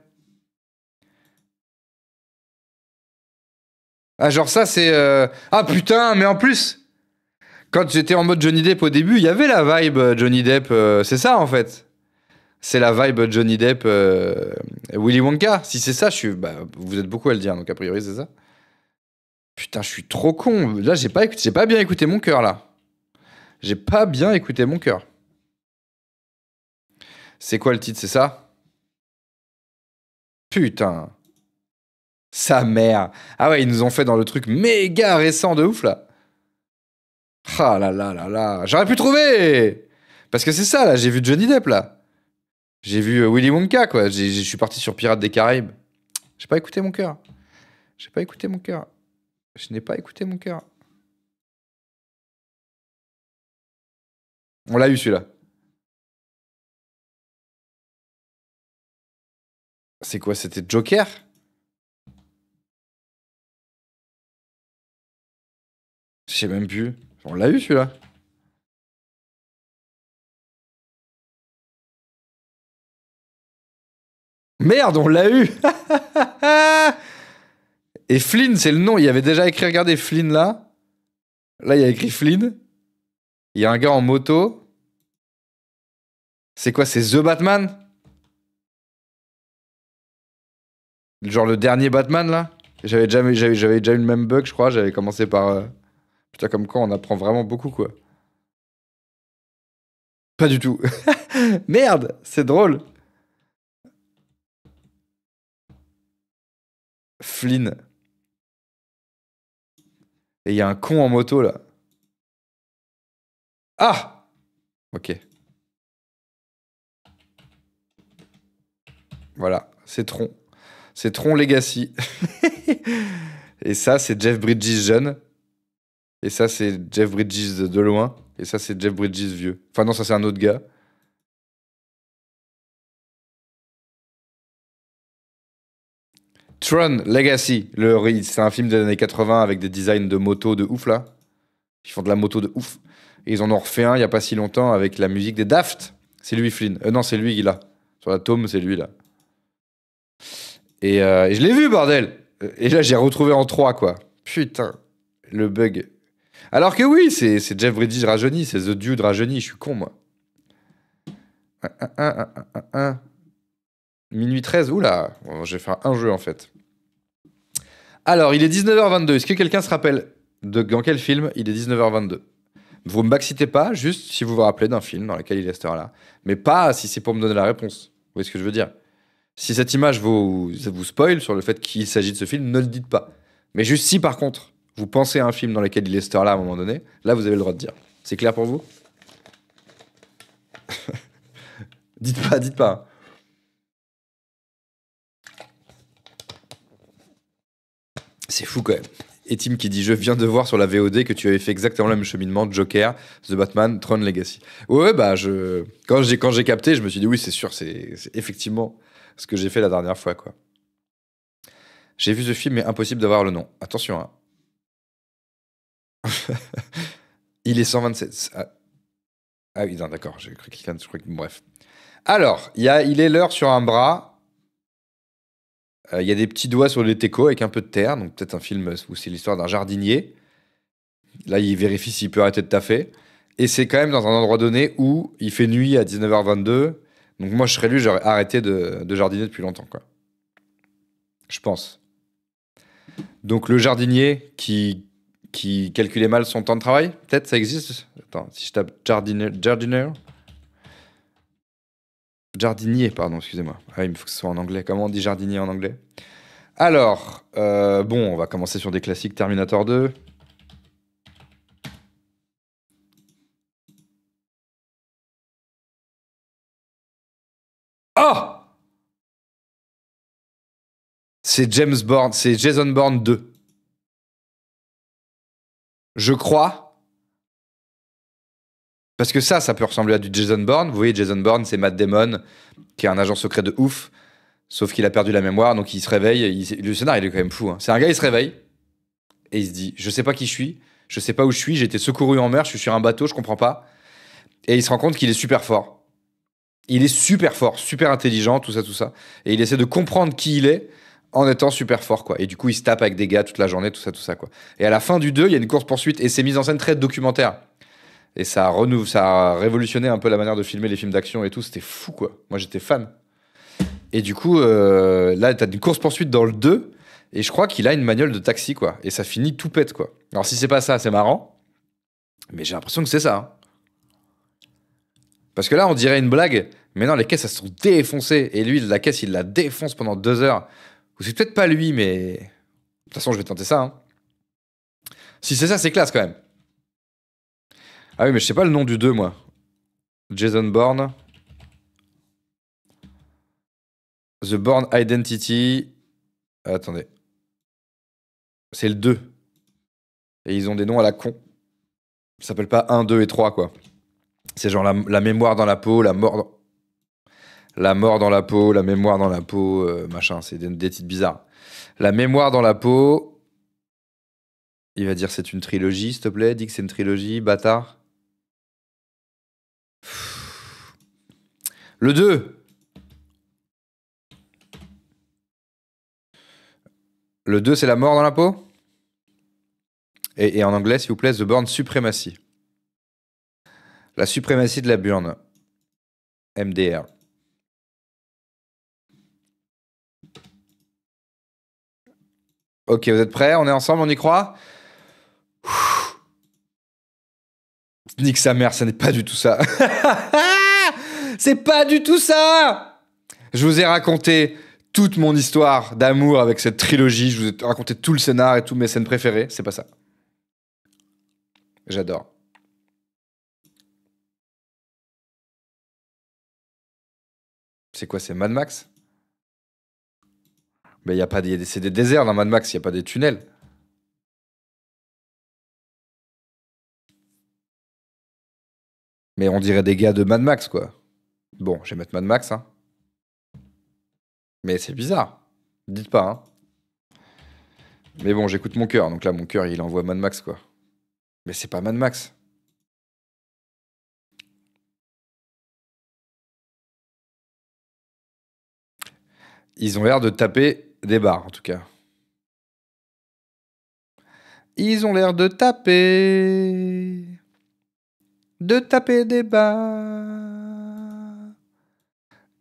B: Ah, genre ça, c'est. Euh, ah putain, mais en plus, quand j'étais en mode Johnny Depp au début, il y avait la vibe euh, Johnny Depp, euh, c'est ça en fait. C'est la vibe Johnny Depp, Willy Wonka. Si c'est ça, je suis. Bah, vous êtes beaucoup à le dire, donc a priori, c'est ça. Putain, je suis trop con. Là, j'ai pas, pas bien écouté mon cœur, là. J'ai pas bien écouté mon cœur. C'est quoi le titre, c'est ça Putain. Sa mère. Ah ouais, ils nous ont fait dans le truc méga récent de ouf là. Ah là là là là. J'aurais pu trouver Parce que c'est ça là, j'ai vu Johnny Depp là. J'ai vu euh, Willy Wonka quoi. Je suis parti sur Pirates des Caraïbes. J'ai pas écouté mon cœur. J'ai pas écouté mon cœur. Je n'ai pas
A: écouté mon cœur. On l'a eu celui-là. C'est quoi C'était Joker Je sais même plus. On l'a eu celui-là. Merde, on
B: l'a eu Et Flynn, c'est le nom. Il y avait déjà écrit, regardez, Flynn là. Là, il y a écrit Flynn. Il y a un gars en moto.
A: C'est quoi C'est The Batman
B: Genre le dernier Batman, là. J'avais déjà, j'avais, déjà eu le même bug, je crois. J'avais commencé par. Euh, putain, comme quand on apprend vraiment beaucoup, quoi. Pas du tout. Merde, c'est drôle.
A: Flynn. Et il y a un con en moto là. Ah Ok.
B: Voilà, c'est tronc c'est Tron Legacy. et ça, c'est Jeff Bridges jeune. Et ça, c'est Jeff Bridges de loin. Et ça, c'est Jeff Bridges vieux. Enfin, non, ça, c'est un autre gars. Tron Legacy, le, c'est un film des années 80 avec des designs de motos de ouf là. Ils font de la moto de ouf. Et ils en ont refait un il n'y a pas si longtemps avec la musique des Daft. C'est lui Flynn. Euh, non, c'est lui qui l'a. Sur la tome, c'est lui là. Euh, et, je l'ai vu, bordel. Et là, j'ai retrouvé en 3, quoi. Putain, le bug. Alors que oui, c'est Jeff Bridges rajeuni, c'est The Dude rajeuni, je suis con, moi. Minuit 13, oula, je vais faire un jeu en fait. Alors, il est 19h22, est-ce que quelqu'un se rappelle de dans quel film il est 19h22 Vous ne m'accitez pas, juste si vous vous rappelez d'un film dans lequel il est à cette heure-là. Mais pas si c'est pour me donner la réponse. Vous voyez ce que je veux dire si cette image vous, vous spoil sur le fait qu'il s'agit de ce film, ne le dites pas. Mais juste si par contre, vous pensez à un film dans lequel il est star là à un moment donné, là vous avez le droit de dire. C'est clair pour vous Dites pas, dites pas. Hein. C'est fou quand même. Et Tim qui dit Je viens de voir sur la VOD que tu avais fait exactement le même cheminement Joker, The Batman, Throne Legacy. Ouais, bah, je... quand j'ai capté, je me suis dit Oui, c'est sûr, c'est effectivement ce que j'ai fait la dernière fois, quoi. J'ai vu ce film, mais impossible d'avoir le nom. Attention, hein. Il est 127. Ah. ah, oui, d'accord, j'ai cru quelqu'un. Je Bref. Alors, il est l'heure sur un bras. Euh, il y a des petits doigts sur les techos avec un peu de terre. Donc, peut-être un film où c'est l'histoire d'un jardinier. Là, il vérifie s'il peut arrêter de taffer. Et c'est quand même dans un endroit donné où il fait nuit à 19h22. Donc moi, je serais lui, j'aurais arrêté de, jardiner depuis longtemps, quoi. Je pense. Donc le jardinier qui, qui calculait mal son temps de travail, peut-être ça existe. Attends, si je tape jardiner, jardiner, jardinier, pardon, excusez-moi. Ah, il me faut que ce soit en anglais. Comment on dit jardinier en anglais Alors, euh, bon, on va commencer sur des classiques Terminator 2.
A: c'est James Bourne, c'est Jason Bourne 2.
B: Je crois. Parce que ça, ça peut ressembler à du Jason Bourne. Vous voyez, Jason Bourne, c'est Matt Damon, qui est un agent secret de ouf, sauf qu'il a perdu la mémoire, donc il se réveille. le scénario, il est quand même fou. Hein. C'est un gars, il se réveille, et il se dit Je sais pas qui je suis, je sais pas où je suis, j'ai été secouru en mer, je suis sur un bateau, je comprends pas. Et il se rend compte qu'il est super fort. Il est super fort, super intelligent, tout ça, tout ça. Et il essaie de comprendre qui il est en étant super fort, quoi. Et du coup, il se tape avec des gars toute la journée, tout ça, tout ça, quoi. Et à la fin du 2, il y a une course-poursuite et c'est mise en scène très documentaire. Et ça ça a révolutionné un peu la manière de filmer les films d'action et tout. C'était fou, quoi. Moi, j'étais fan. Et du coup, euh, là, t'as une course-poursuite dans le 2, et je crois qu'il a une manuelle de taxi, quoi. Et ça finit tout pète, quoi. Alors, si c'est pas ça, c'est marrant. Mais j'ai l'impression que c'est ça. Hein. Parce que là, on dirait une blague. Mais non, les caisses, elles sont défoncées. Et lui, la caisse, il la défonce pendant deux heures c'est peut-être pas lui, mais. De toute façon, je vais tenter ça. Hein. Si c'est ça, c'est classe quand même. Ah oui, mais je sais pas le nom du 2, moi. Jason Bourne. The Bourne Identity. attendez. C'est le 2. Et ils ont des noms à la con. Ça s'appelle pas 1, 2 et 3, quoi. C'est genre la, la, mémoire dans la peau, la mort dans... La mort dans la peau, la mémoire dans la peau, euh, machin, c'est des, titres bizarres. La mémoire dans la peau, il va dire c'est une trilogie, s'il te plaît, Dit que c'est une trilogie, bâtard. Le 2 Le 2, c'est la mort dans la peau et, en anglais, s'il vous plaît, The Born Supremacy. La suprématie de la burne. MDR. Ok, vous êtes prêts On est ensemble, on y croit Nick Nique sa mère, ce n'est pas du tout ça. c'est pas du tout ça Je vous ai raconté toute mon histoire d'amour avec cette trilogie. Je vous ai raconté tout le scénar et toutes mes scènes préférées. C'est pas ça. J'adore.
A: C'est quoi, c'est Mad Max mais il y a pas des, c'est des déserts dans Mad Max, il y a pas des tunnels. Mais on dirait des gars de
B: Mad Max, quoi. Bon, je vais mettre Mad Max, hein. Mais c'est bizarre. Dites pas, hein. Mais bon, j'écoute mon cœur, donc là, mon cœur, il envoie Mad Max, quoi. Mais c'est pas Mad Max. Ils ont l'air de taper des barres, en tout cas. Ils ont l'air de taper. De taper des barres.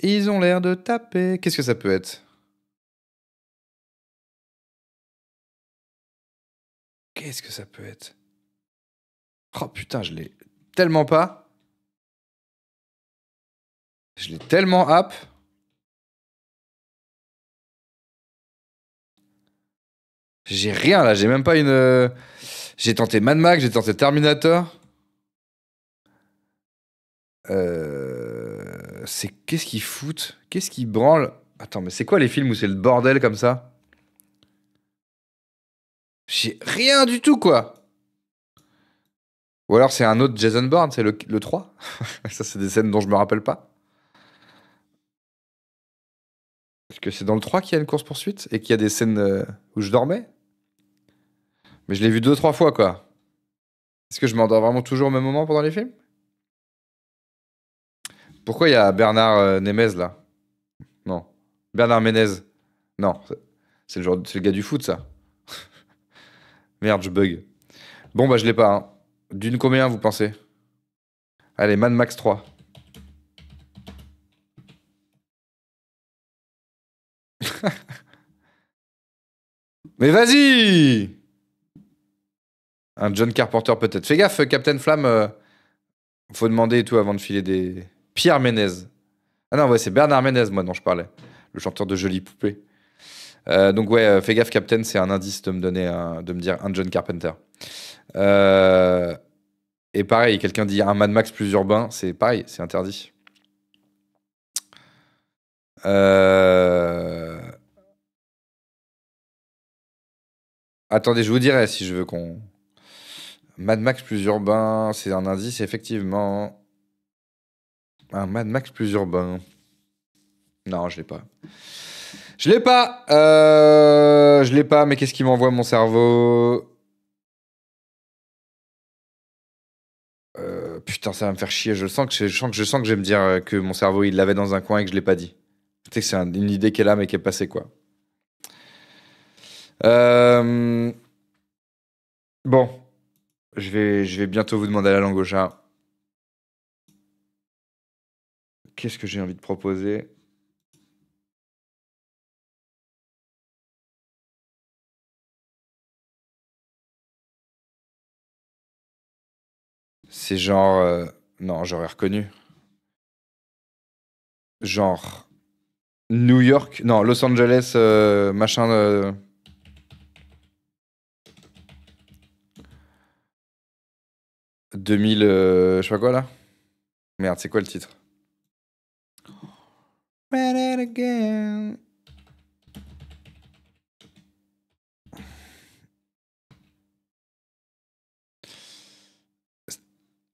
B: Ils ont l'air de taper. Qu'est-ce que ça peut être
A: Qu'est-ce que ça peut être Oh putain, je l'ai tellement pas. Je l'ai tellement app. J'ai rien là, j'ai même pas une. Euh,
B: j'ai tenté Mad Max, j'ai tenté Terminator. Euh, c'est qu'est-ce qu'ils foutent Qu'est-ce qu'ils branle Attends, mais c'est quoi les films où c'est le bordel comme ça J'ai rien du tout quoi. Ou alors c'est un autre Jason Bourne, c'est le, 3. ça c'est des scènes dont je me rappelle pas. Est-ce que c'est dans le 3 qu'il y a une course-poursuite et qu'il y a des scènes euh, où je dormais mais je l'ai vu deux, trois fois, quoi. Est-ce que je m'endors vraiment toujours au même moment pendant les films Pourquoi il y a Bernard euh, Nemez, là Non. Bernard Ménez Non. C'est le, gars du foot, ça. Merde, je bug. Bon, bah, je l'ai pas. Hein. D'une combien, vous pensez Allez, Man Max 3. Mais vas-y un John Carpenter peut-être. Fais gaffe, Captain Flamme, euh, faut demander et tout avant de filer des. Pierre Ménez. Ah non, ouais, c'est Bernard Ménez, moi, dont je parlais. Le chanteur de Jolie Poupée. Euh, donc ouais, euh, fais gaffe, Captain, c'est un indice de me donner, un, de me dire un John Carpenter. et pareil, quelqu'un dit un Mad Max plus urbain, c'est pareil, c'est interdit. Attendez, je vous dirai si je veux qu'on Mad Max plus urbain, c'est un indice, effectivement. Un Mad Max plus urbain. Non, je l'ai pas. Je l'ai pas. Euh, je l'ai pas, mais qu'est-ce qui m'envoie mon cerveau euh, Putain, ça va me faire chier. Je sens que je, sens que je sens que je vais me dire euh, que mon cerveau il l'avait dans un coin et que je l'ai pas dit. Tu sais que c'est une idée qui est là mais qui est passée quoi. Bon, je vais, je vais bientôt vous demander la langue au chat.
A: Qu'est-ce que j'ai envie de proposer C'est genre... Euh, non, j'aurais reconnu.
B: Genre... New York, non, Los Angeles, euh, machin, euh, 2000, euh, je sais pas quoi là Merde, c'est quoi le titre
A: Read again.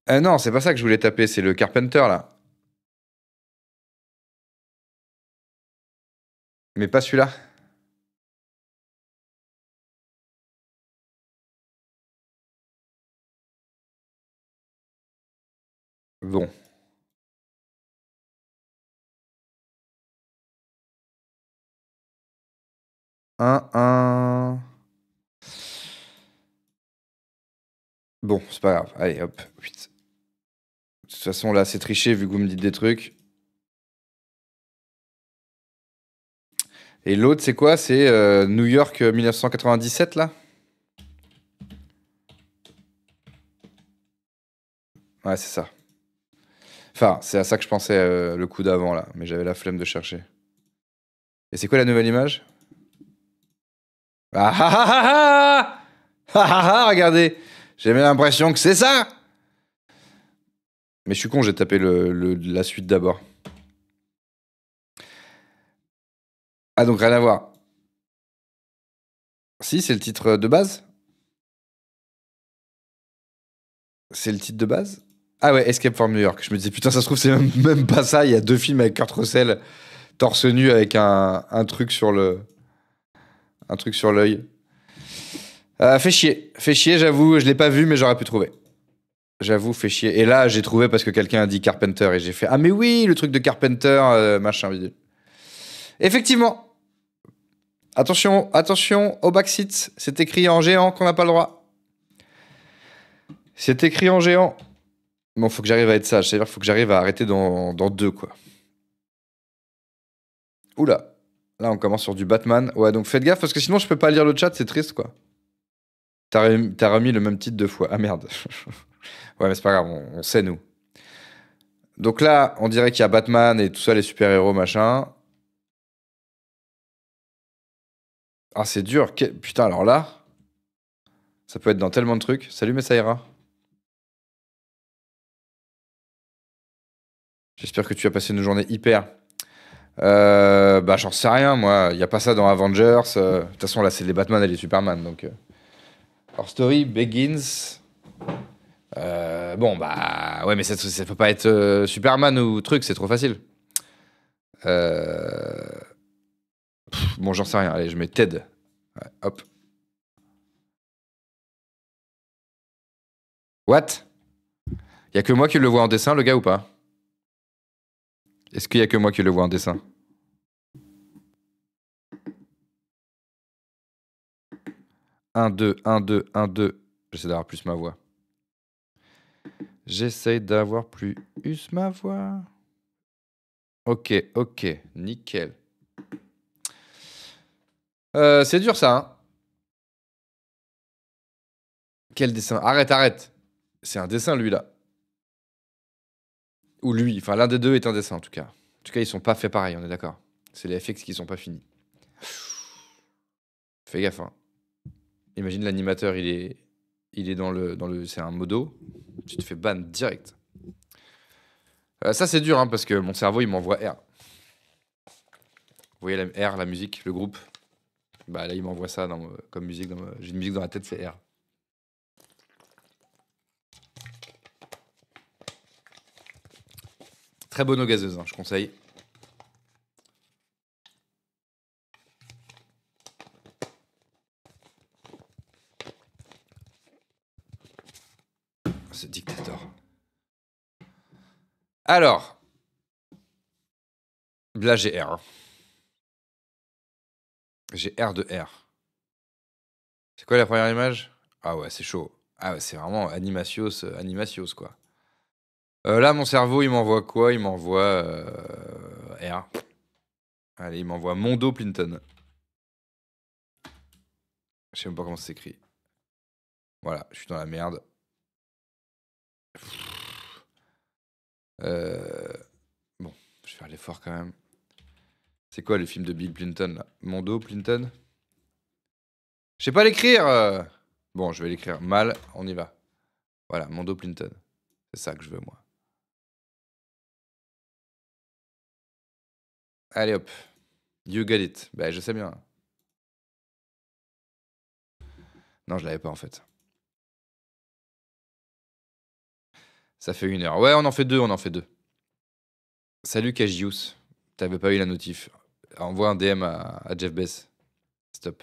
B: Euh, non, c'est pas ça que je voulais taper, c'est le Carpenter là.
A: Mais pas celui-là. bon Un, un. Bon, c'est pas grave. Allez, hop. De toute façon, là, c'est triché vu que
B: vous me dites des trucs. Et l'autre, c'est quoi C'est euh, New York 1997, euh, là Ouais, c'est ça. Enfin, c'est à ça que je pensais euh, le coup d'avant, là, mais j'avais la flemme de chercher. Et c'est quoi la nouvelle image ah ah, ah ah ah, ah ah ah Regardez J'ai même l'impression que c'est ça Mais je suis con, j'ai tapé la suite d'abord. Ah donc rien à
A: voir. Si, c'est le titre de base
B: C'est le titre de base ah ouais, Escape from New York. Je me disais, putain, ça se trouve, c'est même, pas ça. Il y a deux films avec Kurt Russell, torse nu, avec un, un truc sur le. Un truc sur l'œil. Euh, fait chier. Fait chier, j'avoue. Je l'ai pas vu, mais j'aurais pu trouver. J'avoue, fait chier. Et là, j'ai trouvé parce que quelqu'un a dit Carpenter et j'ai fait Ah, mais oui, le truc de Carpenter, euh, machin, vidéo. Effectivement. Attention, attention au backseat. C'est écrit en géant qu'on n'a pas le droit. C'est écrit en géant. Bon, faut que j'arrive à être sage, c'est-à-dire qu'il faut que j'arrive à arrêter dans, deux, quoi. Oula, là on commence sur du Batman. Ouais, donc faites gaffe parce que sinon je peux pas lire le chat, c'est triste, quoi. T'as remis, le même titre deux fois. Ah merde. ouais, mais c'est pas grave, on, sait, nous. Donc là, on dirait qu'il y a Batman et tout ça, les super-héros, machin. Ah, c'est dur. Putain, alors là, ça peut être dans tellement de trucs. Salut, ira J'espère que tu as passé une journée hyper. Euh, bah, j'en sais rien, moi. Il n'y a pas ça dans Avengers. Euh. De toute façon, là, c'est les Batman et les Superman. Donc, euh. Our Story Begins. bon, bah, ouais, mais ça, ne peut pas être Superman ou truc, c'est trop facile. bon, j'en sais rien. Allez, je mets Ted. hop. What Il a que moi qui le vois en dessin, le gars ou pas est-ce qu'il y a que moi qui le vois en dessin Un, deux, un, deux, un, deux. J'essaie d'avoir plus ma voix. J'essaie d'avoir plus ma voix. Ok, ok, nickel.
A: Euh, c'est dur ça. Hein. Quel
B: dessin Arrête, arrête. C'est un dessin lui là. Ou lui, enfin l'un des deux est un dessin en tout cas. En tout cas, ils sont pas faits pareil, on est d'accord. C'est les FX qui sont pas finis. Fais gaffe. Hein. Imagine l'animateur, il est, il est dans le, dans le, c'est un modo. Tu te fais ban direct. Euh, ça c'est dur hein, parce que mon cerveau il m'envoie R. Vous voyez la, R, la musique, le groupe. Bah là il m'envoie ça euh, comme musique. Euh, j'ai une musique dans la tête, c'est R. Très bonne gazeuse, hein, je conseille. Ce dictateur. Alors.
A: Là, j'ai R. Hein.
B: J'ai R de R. C'est quoi la première image Ah ouais, c'est chaud. Ah c'est vraiment animatios, euh, animatios, quoi. Euh, là, mon cerveau, il m'envoie quoi Il m'envoie euh, R. Allez, il m'envoie Mondo Plinton. Je sais même pas comment ça s'écrit. Voilà, je suis dans la merde. Euh, bon, je vais faire l'effort quand même. C'est quoi le film de Bill Clinton là Mondo Plinton Je sais pas l'écrire Bon, je vais l'écrire mal, on y va. Voilà, Mondo Plinton. C'est ça que je veux moi.
A: Allez hop. You got it. Bah, je sais bien. Non, je l'avais pas en fait.
B: Ça fait une heure. Ouais, on en fait deux, on en fait deux. Salut Cagius. T'avais pas eu la notif. Envoie un DM à, Jeff Bess. Stop.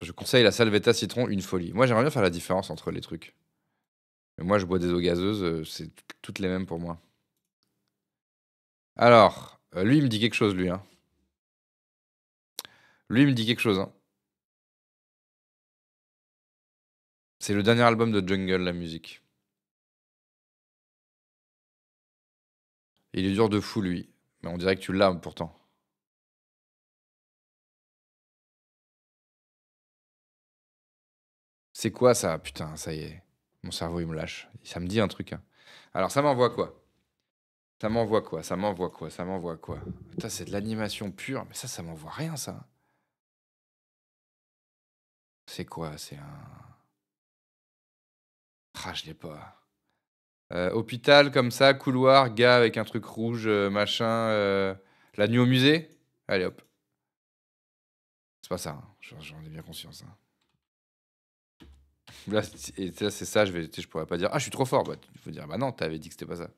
B: Je conseille la Salvetta Citron, une folie. Moi, j'aimerais bien faire la différence entre les trucs. Mais moi, je bois des eaux gazeuses, euh, c'est toutes les mêmes pour moi. Alors, euh, lui, il me dit quelque chose, lui. Hein.
A: Lui, il me dit quelque chose. Hein. C'est le dernier album de Jungle, la musique. Il est dur de fou, lui. Mais on dirait que tu l'as pourtant.
B: C'est quoi ça Putain, ça y est. Mon cerveau, il me lâche. Ça me dit un truc. Hein. Alors, ça m'envoie quoi ça m'envoie quoi Ça m'envoie quoi Ça m'envoie quoi Putain, c'est de l'animation pure, mais ça, ça m'envoie rien, ça. C'est quoi C'est un. Ah, je l'ai pas. Euh, hôpital comme ça, couloir, gars avec un truc rouge, euh, machin. Euh, la nuit au musée Allez hop. C'est pas ça, hein. Je j'en ai bien conscience. Hein. Là, c'est ça, je, vais, je pourrais pas dire Ah, je suis trop fort. il bah, faut dire Bah non, t'avais dit que c'était pas ça.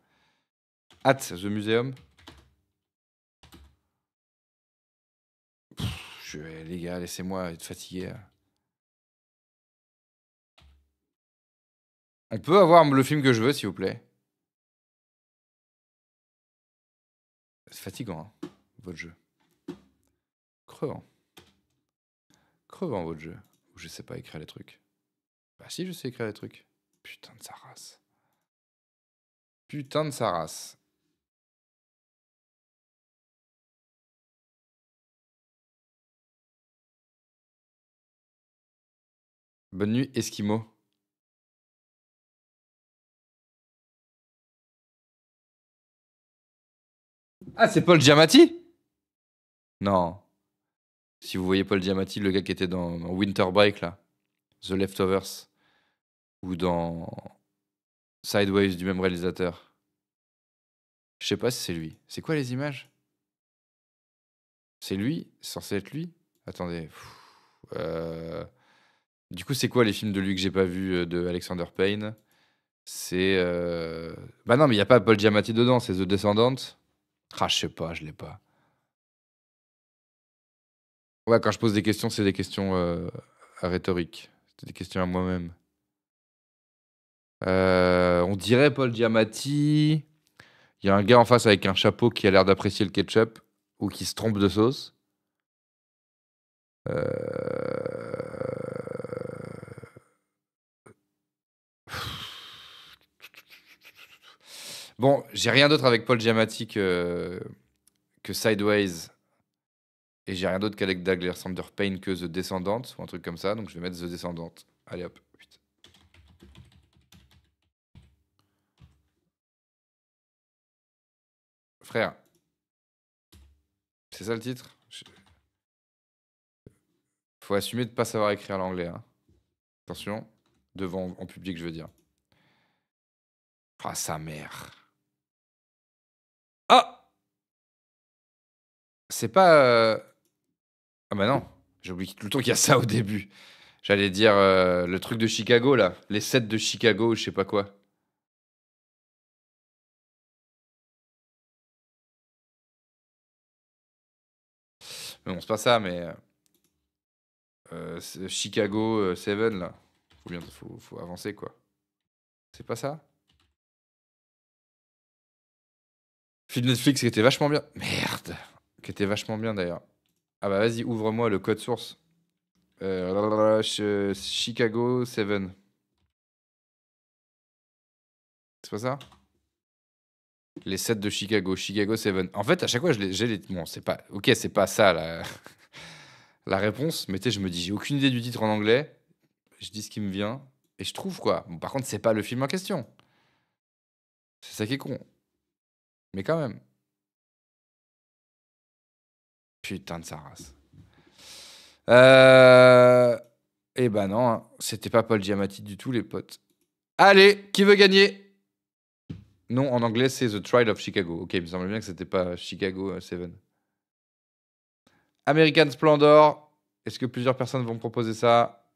B: At the Museum. je les gars, laissez-moi être fatigué.
A: On peut avoir le film que je veux, s'il vous plaît. C'est fatigant, hein, votre jeu.
B: Crevant. Crevant, votre jeu. Je sais pas écrire les trucs. Bah si, je sais écrire les trucs. Putain de sa race. Putain
A: de sa race. Bonne nuit, Esquimaux. Ah, c'est Paul Giamatti
B: Non. Si vous voyez Paul Giamatti, le gars qui était dans Winter Break, là, The Leftovers, ou dans Sideways du même réalisateur. Je sais pas si c'est lui. C'est quoi les images C'est lui C'est censé être lui Attendez. Euh, du coup, c'est quoi les films de lui que j'ai pas vu euh, de Alexander Payne C'est. Euh, bah non, mais il n'y a pas Paul Giamatti dedans, c'est The Descendant. Ah, je sais pas, je l'ai pas. Ouais, quand je pose des questions, c'est des questions à rhétorique C'est des questions à moi-même. Euh, on dirait Paul diamati Il y a un gars en face avec un chapeau qui a l'air d'apprécier le ketchup ou qui se trompe de sauce. Euh, bon, j'ai rien d'autre avec Paul Giamatti que, Sideways. Et j'ai rien d'autre qu'avec Dagler Sander Payne que The Descendant ou un truc comme ça. Donc je vais mettre The Descendant. Allez hop.
A: C'est ça le titre
B: Faut assumer de ne pas savoir écrire l'anglais. Hein. Attention, devant en public, je veux dire. Ah, sa mère.
A: Ah C'est pas. Euh,
B: ah bah non, j'oublie tout le temps qu'il y a ça au début. J'allais dire euh, le truc de Chicago là, les sets de Chicago, je sais pas quoi. Mais bon, c'est pas ça, mais. Euh, euh, Chicago 7, euh, là. Faut, bien, faut, faut avancer, quoi. C'est pas ça Film Netflix qui était vachement bien. Merde Qui était vachement bien, d'ailleurs. Ah bah vas-y, ouvre-moi le code source. Chicago 7. C'est pas ça les 7 de Chicago, Chicago 7. En fait, à chaque fois, j'ai les. Bon, c'est pas. Ok, c'est pas ça la, la réponse, mais tu je me dis, j'ai aucune idée du titre en anglais. Je dis ce qui me vient et je trouve quoi. Bon, par contre, c'est pas le film en question. C'est ça qui est con. Mais quand même. Putain de sa race. Euh... Eh ben non, hein. c'était pas Paul Giamatti du tout, les potes. Allez, qui veut gagner non, en anglais, c'est The Trial of Chicago. Ok, il me semblait bien que c'était pas Chicago 7. Euh, American Splendor. Est-ce que plusieurs personnes vont proposer ça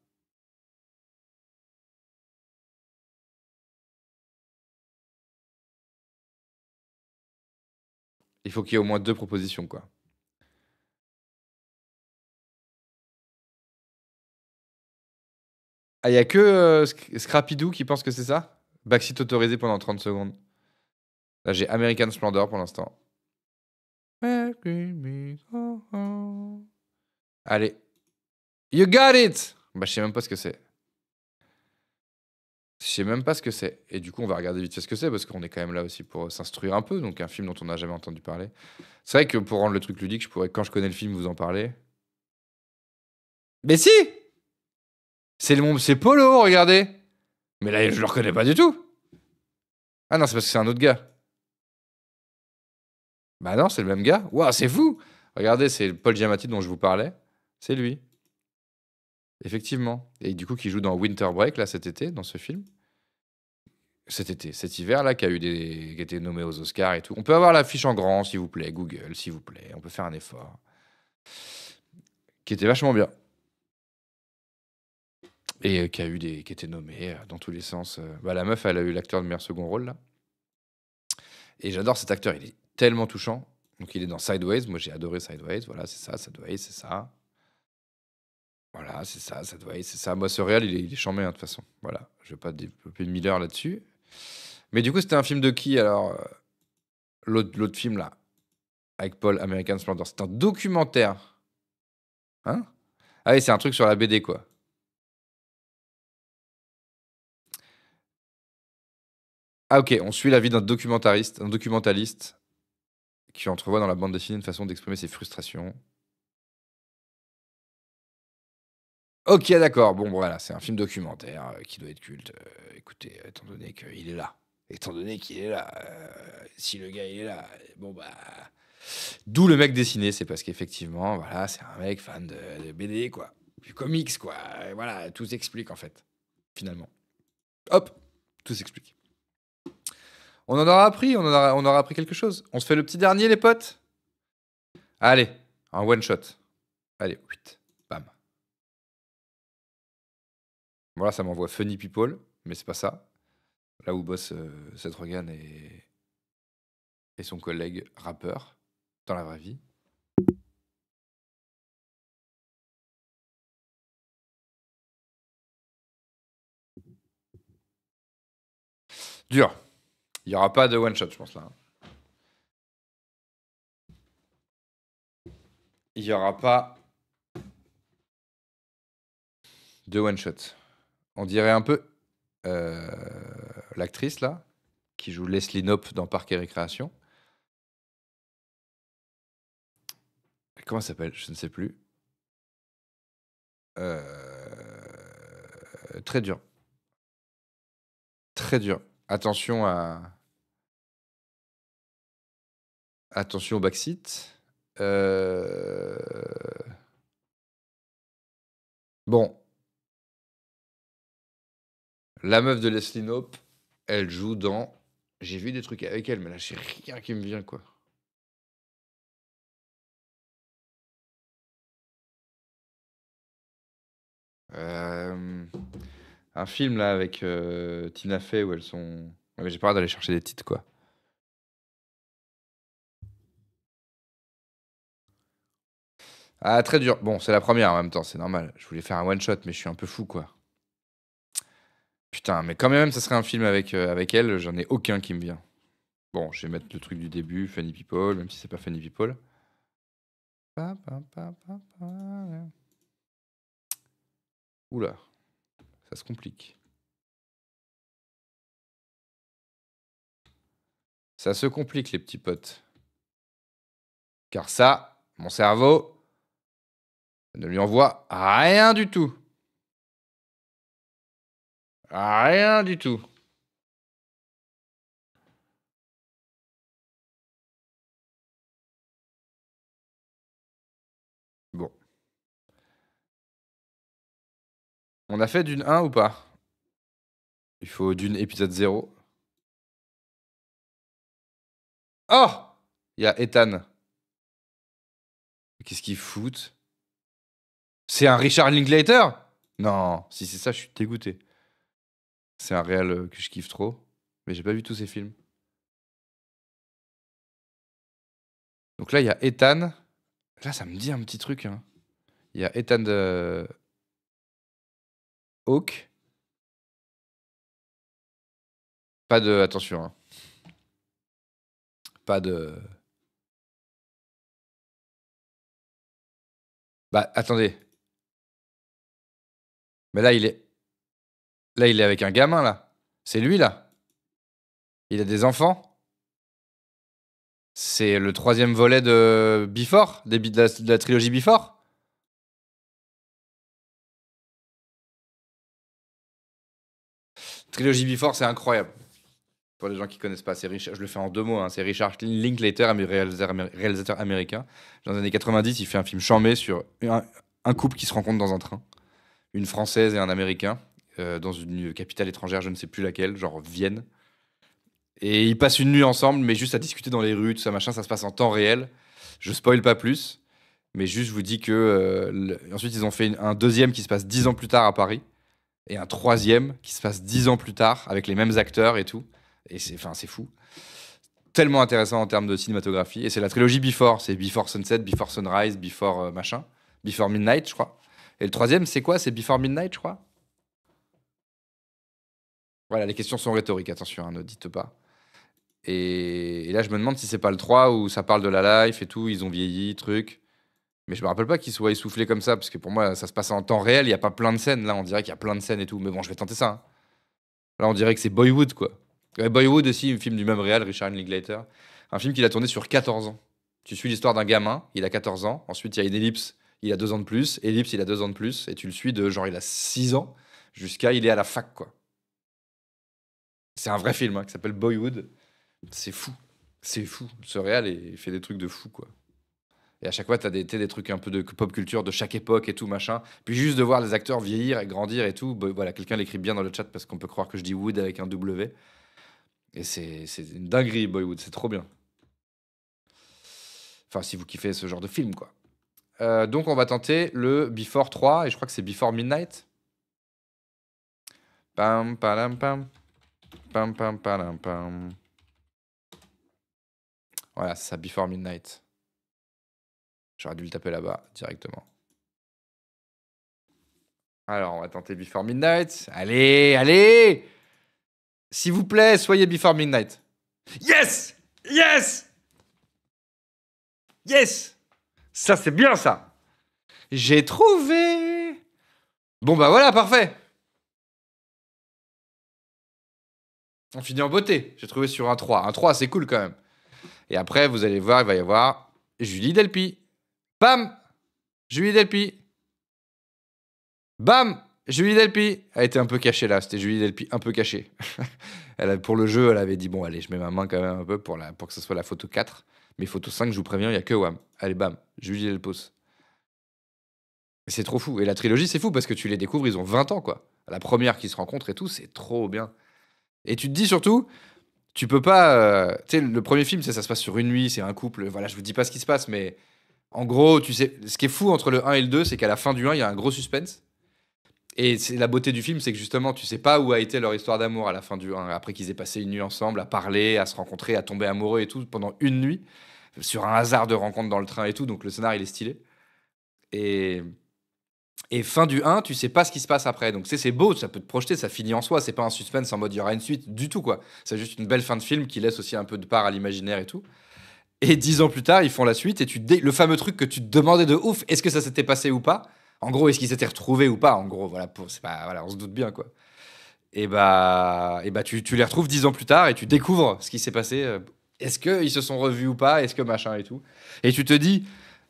A: Il faut qu'il y ait au moins deux propositions, quoi. Ah, il n'y
B: a que euh, scrappy Scrapidou qui pense que c'est ça Backseat autorisé pendant 30 secondes. Là, j'ai American Splendor pour l'instant. Allez. You got it Bah, je sais même pas ce que c'est. Je sais même pas ce que c'est. Et du coup, on va regarder vite fait ce que c'est, parce qu'on est quand même là aussi pour s'instruire un peu, donc un film dont on n'a jamais entendu parler. C'est vrai que pour rendre le truc ludique, je pourrais, quand je connais le film, vous en parler. Mais si C'est le c'est Polo, regardez Mais là, je le reconnais pas du tout Ah non, c'est parce que c'est un autre gars. Bah non, c'est le même gars. Waouh, c'est vous Regardez, c'est Paul Giamatti dont je vous parlais. C'est lui. Effectivement. Et du coup, qui joue dans Winter Break, là, cet été, dans ce film. Cet été, cet hiver, là, qui a, eu des... qui a été nommé aux Oscars et tout. On peut avoir l'affiche en grand, s'il vous plaît, Google, s'il vous plaît. On peut faire un effort. Qui était vachement bien. Et euh, qui a eu des... qui était nommé euh, dans tous les sens. Euh. Bah, la meuf, elle a eu l'acteur de meilleur second rôle, là. Et j'adore cet acteur, il est tellement touchant. Donc il est dans Sideways, moi j'ai adoré Sideways, voilà, c'est ça, Sideways, c'est ça. Voilà, c'est ça, Sideways, c'est ça. Moi, ce réel, il est, il chambé, de toute façon. Voilà, je vais pas développer heures là-dessus. Mais du coup, c'était un film de qui alors L'autre film là, avec Paul American Splendor, c'est un documentaire. Hein Ah oui, c'est un truc sur la BD quoi. Ah ok, on suit la vie d'un documentariste, un documentaliste qui entrevoit dans la bande dessinée une façon d'exprimer ses frustrations. Ok, d'accord. Bon, voilà, c'est un film documentaire euh, qui doit être culte. Euh, écoutez, euh, étant donné qu'il est là, étant donné qu'il est là, si le gars il est là, bon bah. D'où le mec dessiné, c'est parce qu'effectivement, voilà, c'est un mec fan de, BD, quoi. Du comics, quoi. voilà, tout s'explique en fait, finalement. Hop, tout s'explique. On en aura appris, on, aura, on aura appris quelque chose. On se fait le petit dernier, les potes Allez, un one shot. Allez, 8. Bam. Voilà, ça m'envoie Funny People, mais c'est pas ça. Là où bosse cette euh, Seth et... et son collègue rappeur dans la vraie vie.
A: Dur. Il n'y aura pas de one-shot, je pense, là. Il n'y
B: aura pas de one-shot. On dirait un peu euh, l'actrice, là, qui joue Leslie Nope dans Parc et Récréation. Comment s'appelle
A: Je ne sais plus. Euh, très dur. Très dur. Attention à... Attention au backseat. Euh, bon. La meuf de Leslie Nope, elle joue dans. J'ai vu des trucs avec elle, mais là, j'ai rien qui me vient, quoi.
B: Euh, un film, là, avec euh, Tina Fey, où elles sont. mais j'ai pas d'aller chercher des titres, quoi. Ah, très dur. Bon, c'est la première en même temps, c'est normal. Je voulais faire un one-shot, mais je suis un peu fou, quoi. Putain, mais quand même, ça serait un film avec, euh, avec elle, j'en ai aucun qui me vient. Bon, je vais mettre le truc du début, Funny People, même si c'est pas Funny People. Oula, ça se
A: complique. Ça se complique, les petits potes. Car ça, mon cerveau, ne lui envoie rien du tout. Rien du tout. Bon. On a fait d'une 1 ou pas Il faut d'une épisode 0.
B: Oh Il y a Ethan. Qu'est-ce qu'il fout c'est un Richard Linklater Non, si c'est ça, je suis dégoûté. C'est un réel euh, que je kiffe trop, mais j'ai pas vu tous ses films.
A: Donc là, il y a Ethan. Là, ça me dit un petit truc. Hein. Il y a Ethan de... Euh, Hawk. Pas de. Attention. Hein. Pas de. Bah, attendez là, il est.
B: Là, il est avec un gamin, là. C'est lui, là. Il a des enfants. C'est le troisième volet de Before, de la, de la trilogie Before. Trilogie Before, c'est incroyable. Pour les gens qui connaissent pas, c'est Richard, je le fais en deux mots, hein. c'est Richard Linklater, réalisateur, réalisateur américain. Dans les années 90, il fait un film chambé sur un couple qui se rencontre dans un train une Française et un Américain euh, dans une capitale étrangère, je ne sais plus laquelle, genre Vienne. Et ils passent une nuit ensemble, mais juste à discuter dans les rues, tout ça, machin, ça se passe en temps réel. Je spoil pas plus, mais juste je vous dis que. Euh, ensuite, ils ont fait un deuxième qui se passe dix ans plus tard à Paris, et un troisième qui se passe dix ans plus tard avec les mêmes acteurs et tout. Et c'est fou tellement intéressant en termes de cinématographie. Et c'est la trilogie Before. C'est Before Sunset, Before Sunrise, Before euh, machin, Before Midnight, je crois. Et le troisième, c'est quoi C'est Before Midnight, je crois Voilà, les questions sont rhétoriques, attention, hein, ne dites pas. Et, là, je me demande si c'est pas le 3 où ça parle de la life et tout, ils ont vieilli, truc. Mais je me rappelle pas qu'ils soient essoufflés comme ça, parce que pour moi, ça se passe en temps réel, il n'y a pas plein de scènes. Là, on dirait qu'il y a plein de scènes et tout. Mais bon, je vais tenter ça. Hein. Là, on dirait que c'est Boywood, quoi. Boyhood Boywood aussi, un film du même réel, Richard Linklater. Un film qu'il a tourné sur 14 ans. Tu suis l'histoire d'un gamin, il a 14 ans. Ensuite, il y a une ellipse il a deux ans de plus, Ellipse, il a deux ans de plus, et tu le suis de genre il a six ans jusqu'à il est à la fac, quoi. C'est un vrai film hein, qui s'appelle Boyhood. C'est fou. C'est fou. Ce réal, il fait des trucs de fou, quoi. Et à chaque fois, tu des, trucs un peu de pop culture de chaque époque et tout, machin. Puis juste de voir les acteurs vieillir et grandir et tout. Bah, voilà, quelqu'un l'écrit bien dans le chat parce qu'on peut croire que je dis Wood avec un W. Et c'est une dinguerie, Boywood. C'est trop bien. Enfin, si vous kiffez ce genre de film, quoi. Euh, donc on va tenter le Before 3, et je crois que c'est Before Midnight. Pam, pam, pam. Pam, pam, pam, pam. Voilà, c'est ça, Before Midnight. J'aurais dû le taper là-bas directement. Alors, on va tenter Before Midnight. Allez, allez S'il vous plaît, soyez Before Midnight. Yes Yes Yes ça, c'est bien ça. J'ai trouvé. Bon, bah voilà, parfait. On finit en beauté. J'ai trouvé sur un 3. Un 3, c'est cool quand même. Et après, vous allez voir, il va y avoir Julie Delpi. Bam Julie Delpi. Bam Julie Delpi Elle était un peu cachée là, c'était Julie Delpi un peu cachée. pour le jeu, elle avait dit bon allez, je mets ma main quand même un peu pour, pour que ce soit la photo 4. Mais photo 5, je vous préviens, il y a que WAM. Allez, bam, Julie le pose. C'est trop fou. Et la trilogie, c'est fou parce que tu les découvres, ils ont 20 ans, quoi. La première qui se rencontre et tout, c'est trop bien. Et tu te dis surtout, tu peux pas. Euh, tu sais, le premier film, ça, se passe sur une nuit, c'est un couple. Voilà, je vous dis pas ce qui se passe, mais en gros, tu sais, ce qui est fou entre le 1 et le 2, c'est qu'à la fin du 1, il y a un gros suspense. Et c'est la beauté du film, c'est que justement, tu sais pas où a été leur histoire d'amour à la fin du 1, après qu'ils aient passé une nuit ensemble, à parler, à se rencontrer, à tomber amoureux et tout pendant une nuit sur un hasard de rencontre dans le train et tout, donc le scénario, il est stylé. Et, fin du 1, tu sais pas ce qui se passe après. Donc c'est beau, ça peut te projeter, ça finit en soi, c'est pas un suspense en mode il y aura une suite du tout quoi. C'est juste une belle fin de film qui laisse aussi un peu de part à l'imaginaire et tout. Et dix ans plus tard, ils font la suite et tu le fameux truc que tu te demandais de ouf, est-ce que ça s'était passé ou pas En gros, est-ce qu'ils s'étaient retrouvés ou pas En gros, voilà, pour, pas, voilà, on se doute bien quoi. Et bah, et bah tu, tu les retrouves dix ans plus tard et tu découvres ce qui s'est passé euh, est-ce qu'ils se sont revus ou pas Est-ce que machin et tout Et tu te dis,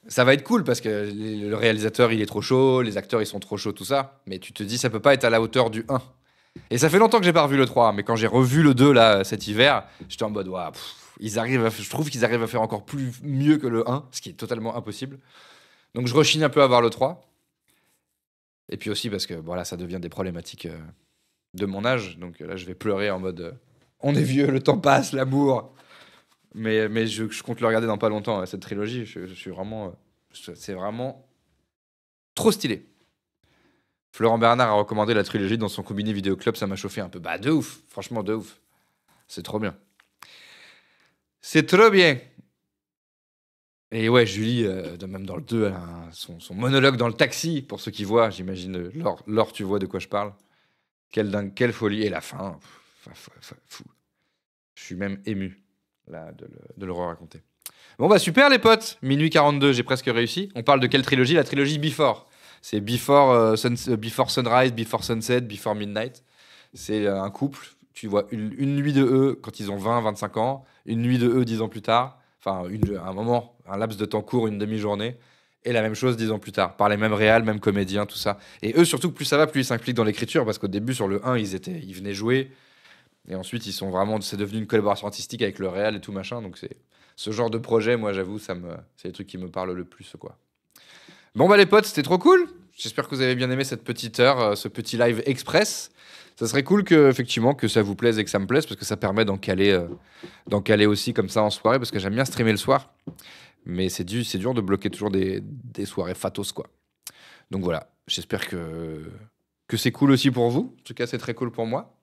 B: ça va être cool parce que le réalisateur il est trop chaud, les acteurs ils sont trop chauds, tout ça. Mais tu te dis, ça peut pas être à la hauteur du 1. Et ça fait longtemps que j'ai pas revu le 3, mais quand j'ai revu le 2 là cet hiver, j'étais en mode, ils arrivent, je trouve qu'ils arrivent à faire encore plus mieux que le 1, ce qui est totalement impossible. Donc je rechigne un peu à voir le 3. Et puis aussi parce que voilà, ça devient des problématiques euh, de mon âge. Donc euh, là, je vais pleurer en mode, euh, on est vieux, le temps passe, l'amour. Mais, mais je, compte le regarder dans pas longtemps, cette trilogie. Je, suis vraiment. Euh, c'est vraiment trop stylé. Florent Bernard a recommandé la trilogie dans son combiné vidéo club, ça m'a chauffé un peu. Bah, de ouf, franchement, de ouf. C'est trop bien. C'est trop bien. Et ouais, Julie, euh, de même dans le 2, son, monologue dans le taxi, pour ceux qui voient, j'imagine. Euh, Laure, tu vois de quoi je parle. Quelle quelle folie. Et la fin, Je suis même ému de, le, de raconter Bon bah super les potes, minuit 42, j'ai presque réussi. On parle de quelle trilogie La trilogie Before. C'est Before, euh, euh, Before Sunrise, Before Sunset, Before Midnight. C'est euh, un couple, tu vois une, nuit de eux quand ils ont 20, 25 ans, une nuit de eux 10 ans plus tard, enfin un moment, un laps de temps court, une demi-journée, et la même chose 10 ans plus tard, par les mêmes réals, mêmes comédiens, tout ça. Et eux surtout, plus ça va, plus ils s'impliquent dans l'écriture, parce qu'au début sur le 1, ils, étaient, ils venaient jouer, et ensuite, ils sont vraiment, c'est devenu une collaboration artistique avec le Real et tout machin. Donc c'est ce genre de projet, moi j'avoue, ça me, c'est les trucs qui me parlent le plus, quoi. Bon bah les potes, c'était trop cool. J'espère que vous avez bien aimé cette petite heure, euh, ce petit live express. Ça serait cool que effectivement que ça vous plaise et que ça me plaise parce que ça permet d'en caler, euh, d'en caler aussi comme ça en soirée parce que j'aime bien streamer le soir. Mais c'est dur, c'est dur de bloquer toujours des, des soirées fatos quoi. Donc voilà, j'espère que que c'est cool aussi pour vous. En tout cas, c'est très cool pour moi.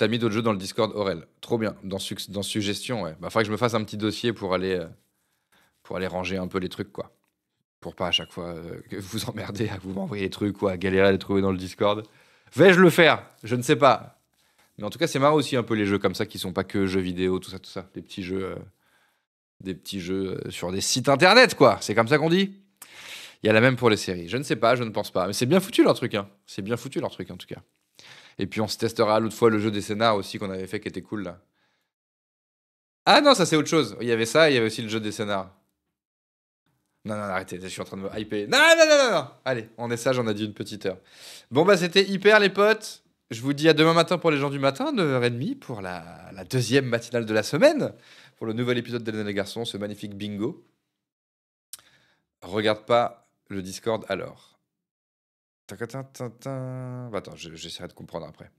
B: On mis d'autres jeux dans le Discord, Aurel. Trop bien. Dans, dans suggestion, ouais. Bah, faudrait que je me fasse un petit dossier pour aller, euh, pour aller ranger un peu les trucs, quoi. Pour pas à chaque fois euh, que vous emmerdez à vous m'envoyer des trucs ou à galérer à les trouver dans le Discord. Vais-je le faire Je ne sais pas. Mais en tout cas, c'est marrant aussi un peu les jeux comme ça qui sont pas que jeux vidéo, tout ça, tout ça. Des petits jeux, euh, des petits jeux sur des sites internet, quoi. C'est comme ça qu'on dit. Il y a la même pour les séries. Je ne sais pas, je ne pense pas. Mais c'est bien foutu leur truc, hein. C'est bien foutu leur truc, en tout cas. Et puis on se testera l'autre fois le jeu des scénars aussi qu'on avait fait qui était cool Ah non, ça c'est autre chose. Il y avait ça, et il y avait aussi le jeu des scénars. Non, non, arrêtez, je suis en train de me hyper. Non, non, non, non, non. Allez, on est sage, on a dit une petite heure. Bon, bah c'était hyper les potes. Je vous dis à demain matin pour les gens du matin, 9h30 pour la, deuxième matinale de la semaine, pour le nouvel épisode d'Hélène et les garçons, ce magnifique bingo. Regarde pas le Discord alors. Bah, attends, j'essaierai de comprendre après.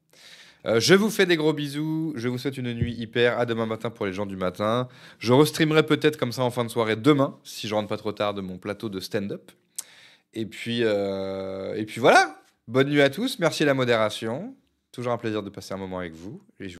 B: Euh, je vous fais des gros bisous. Je vous souhaite une nuit hyper. À demain matin pour les gens du matin. Je restreamerai peut-être comme ça en fin de soirée demain, si je rentre pas trop tard de mon plateau de stand-up. Et puis, euh, et puis voilà. Bonne nuit à tous. Merci à la modération. Toujours un plaisir de passer un moment avec vous.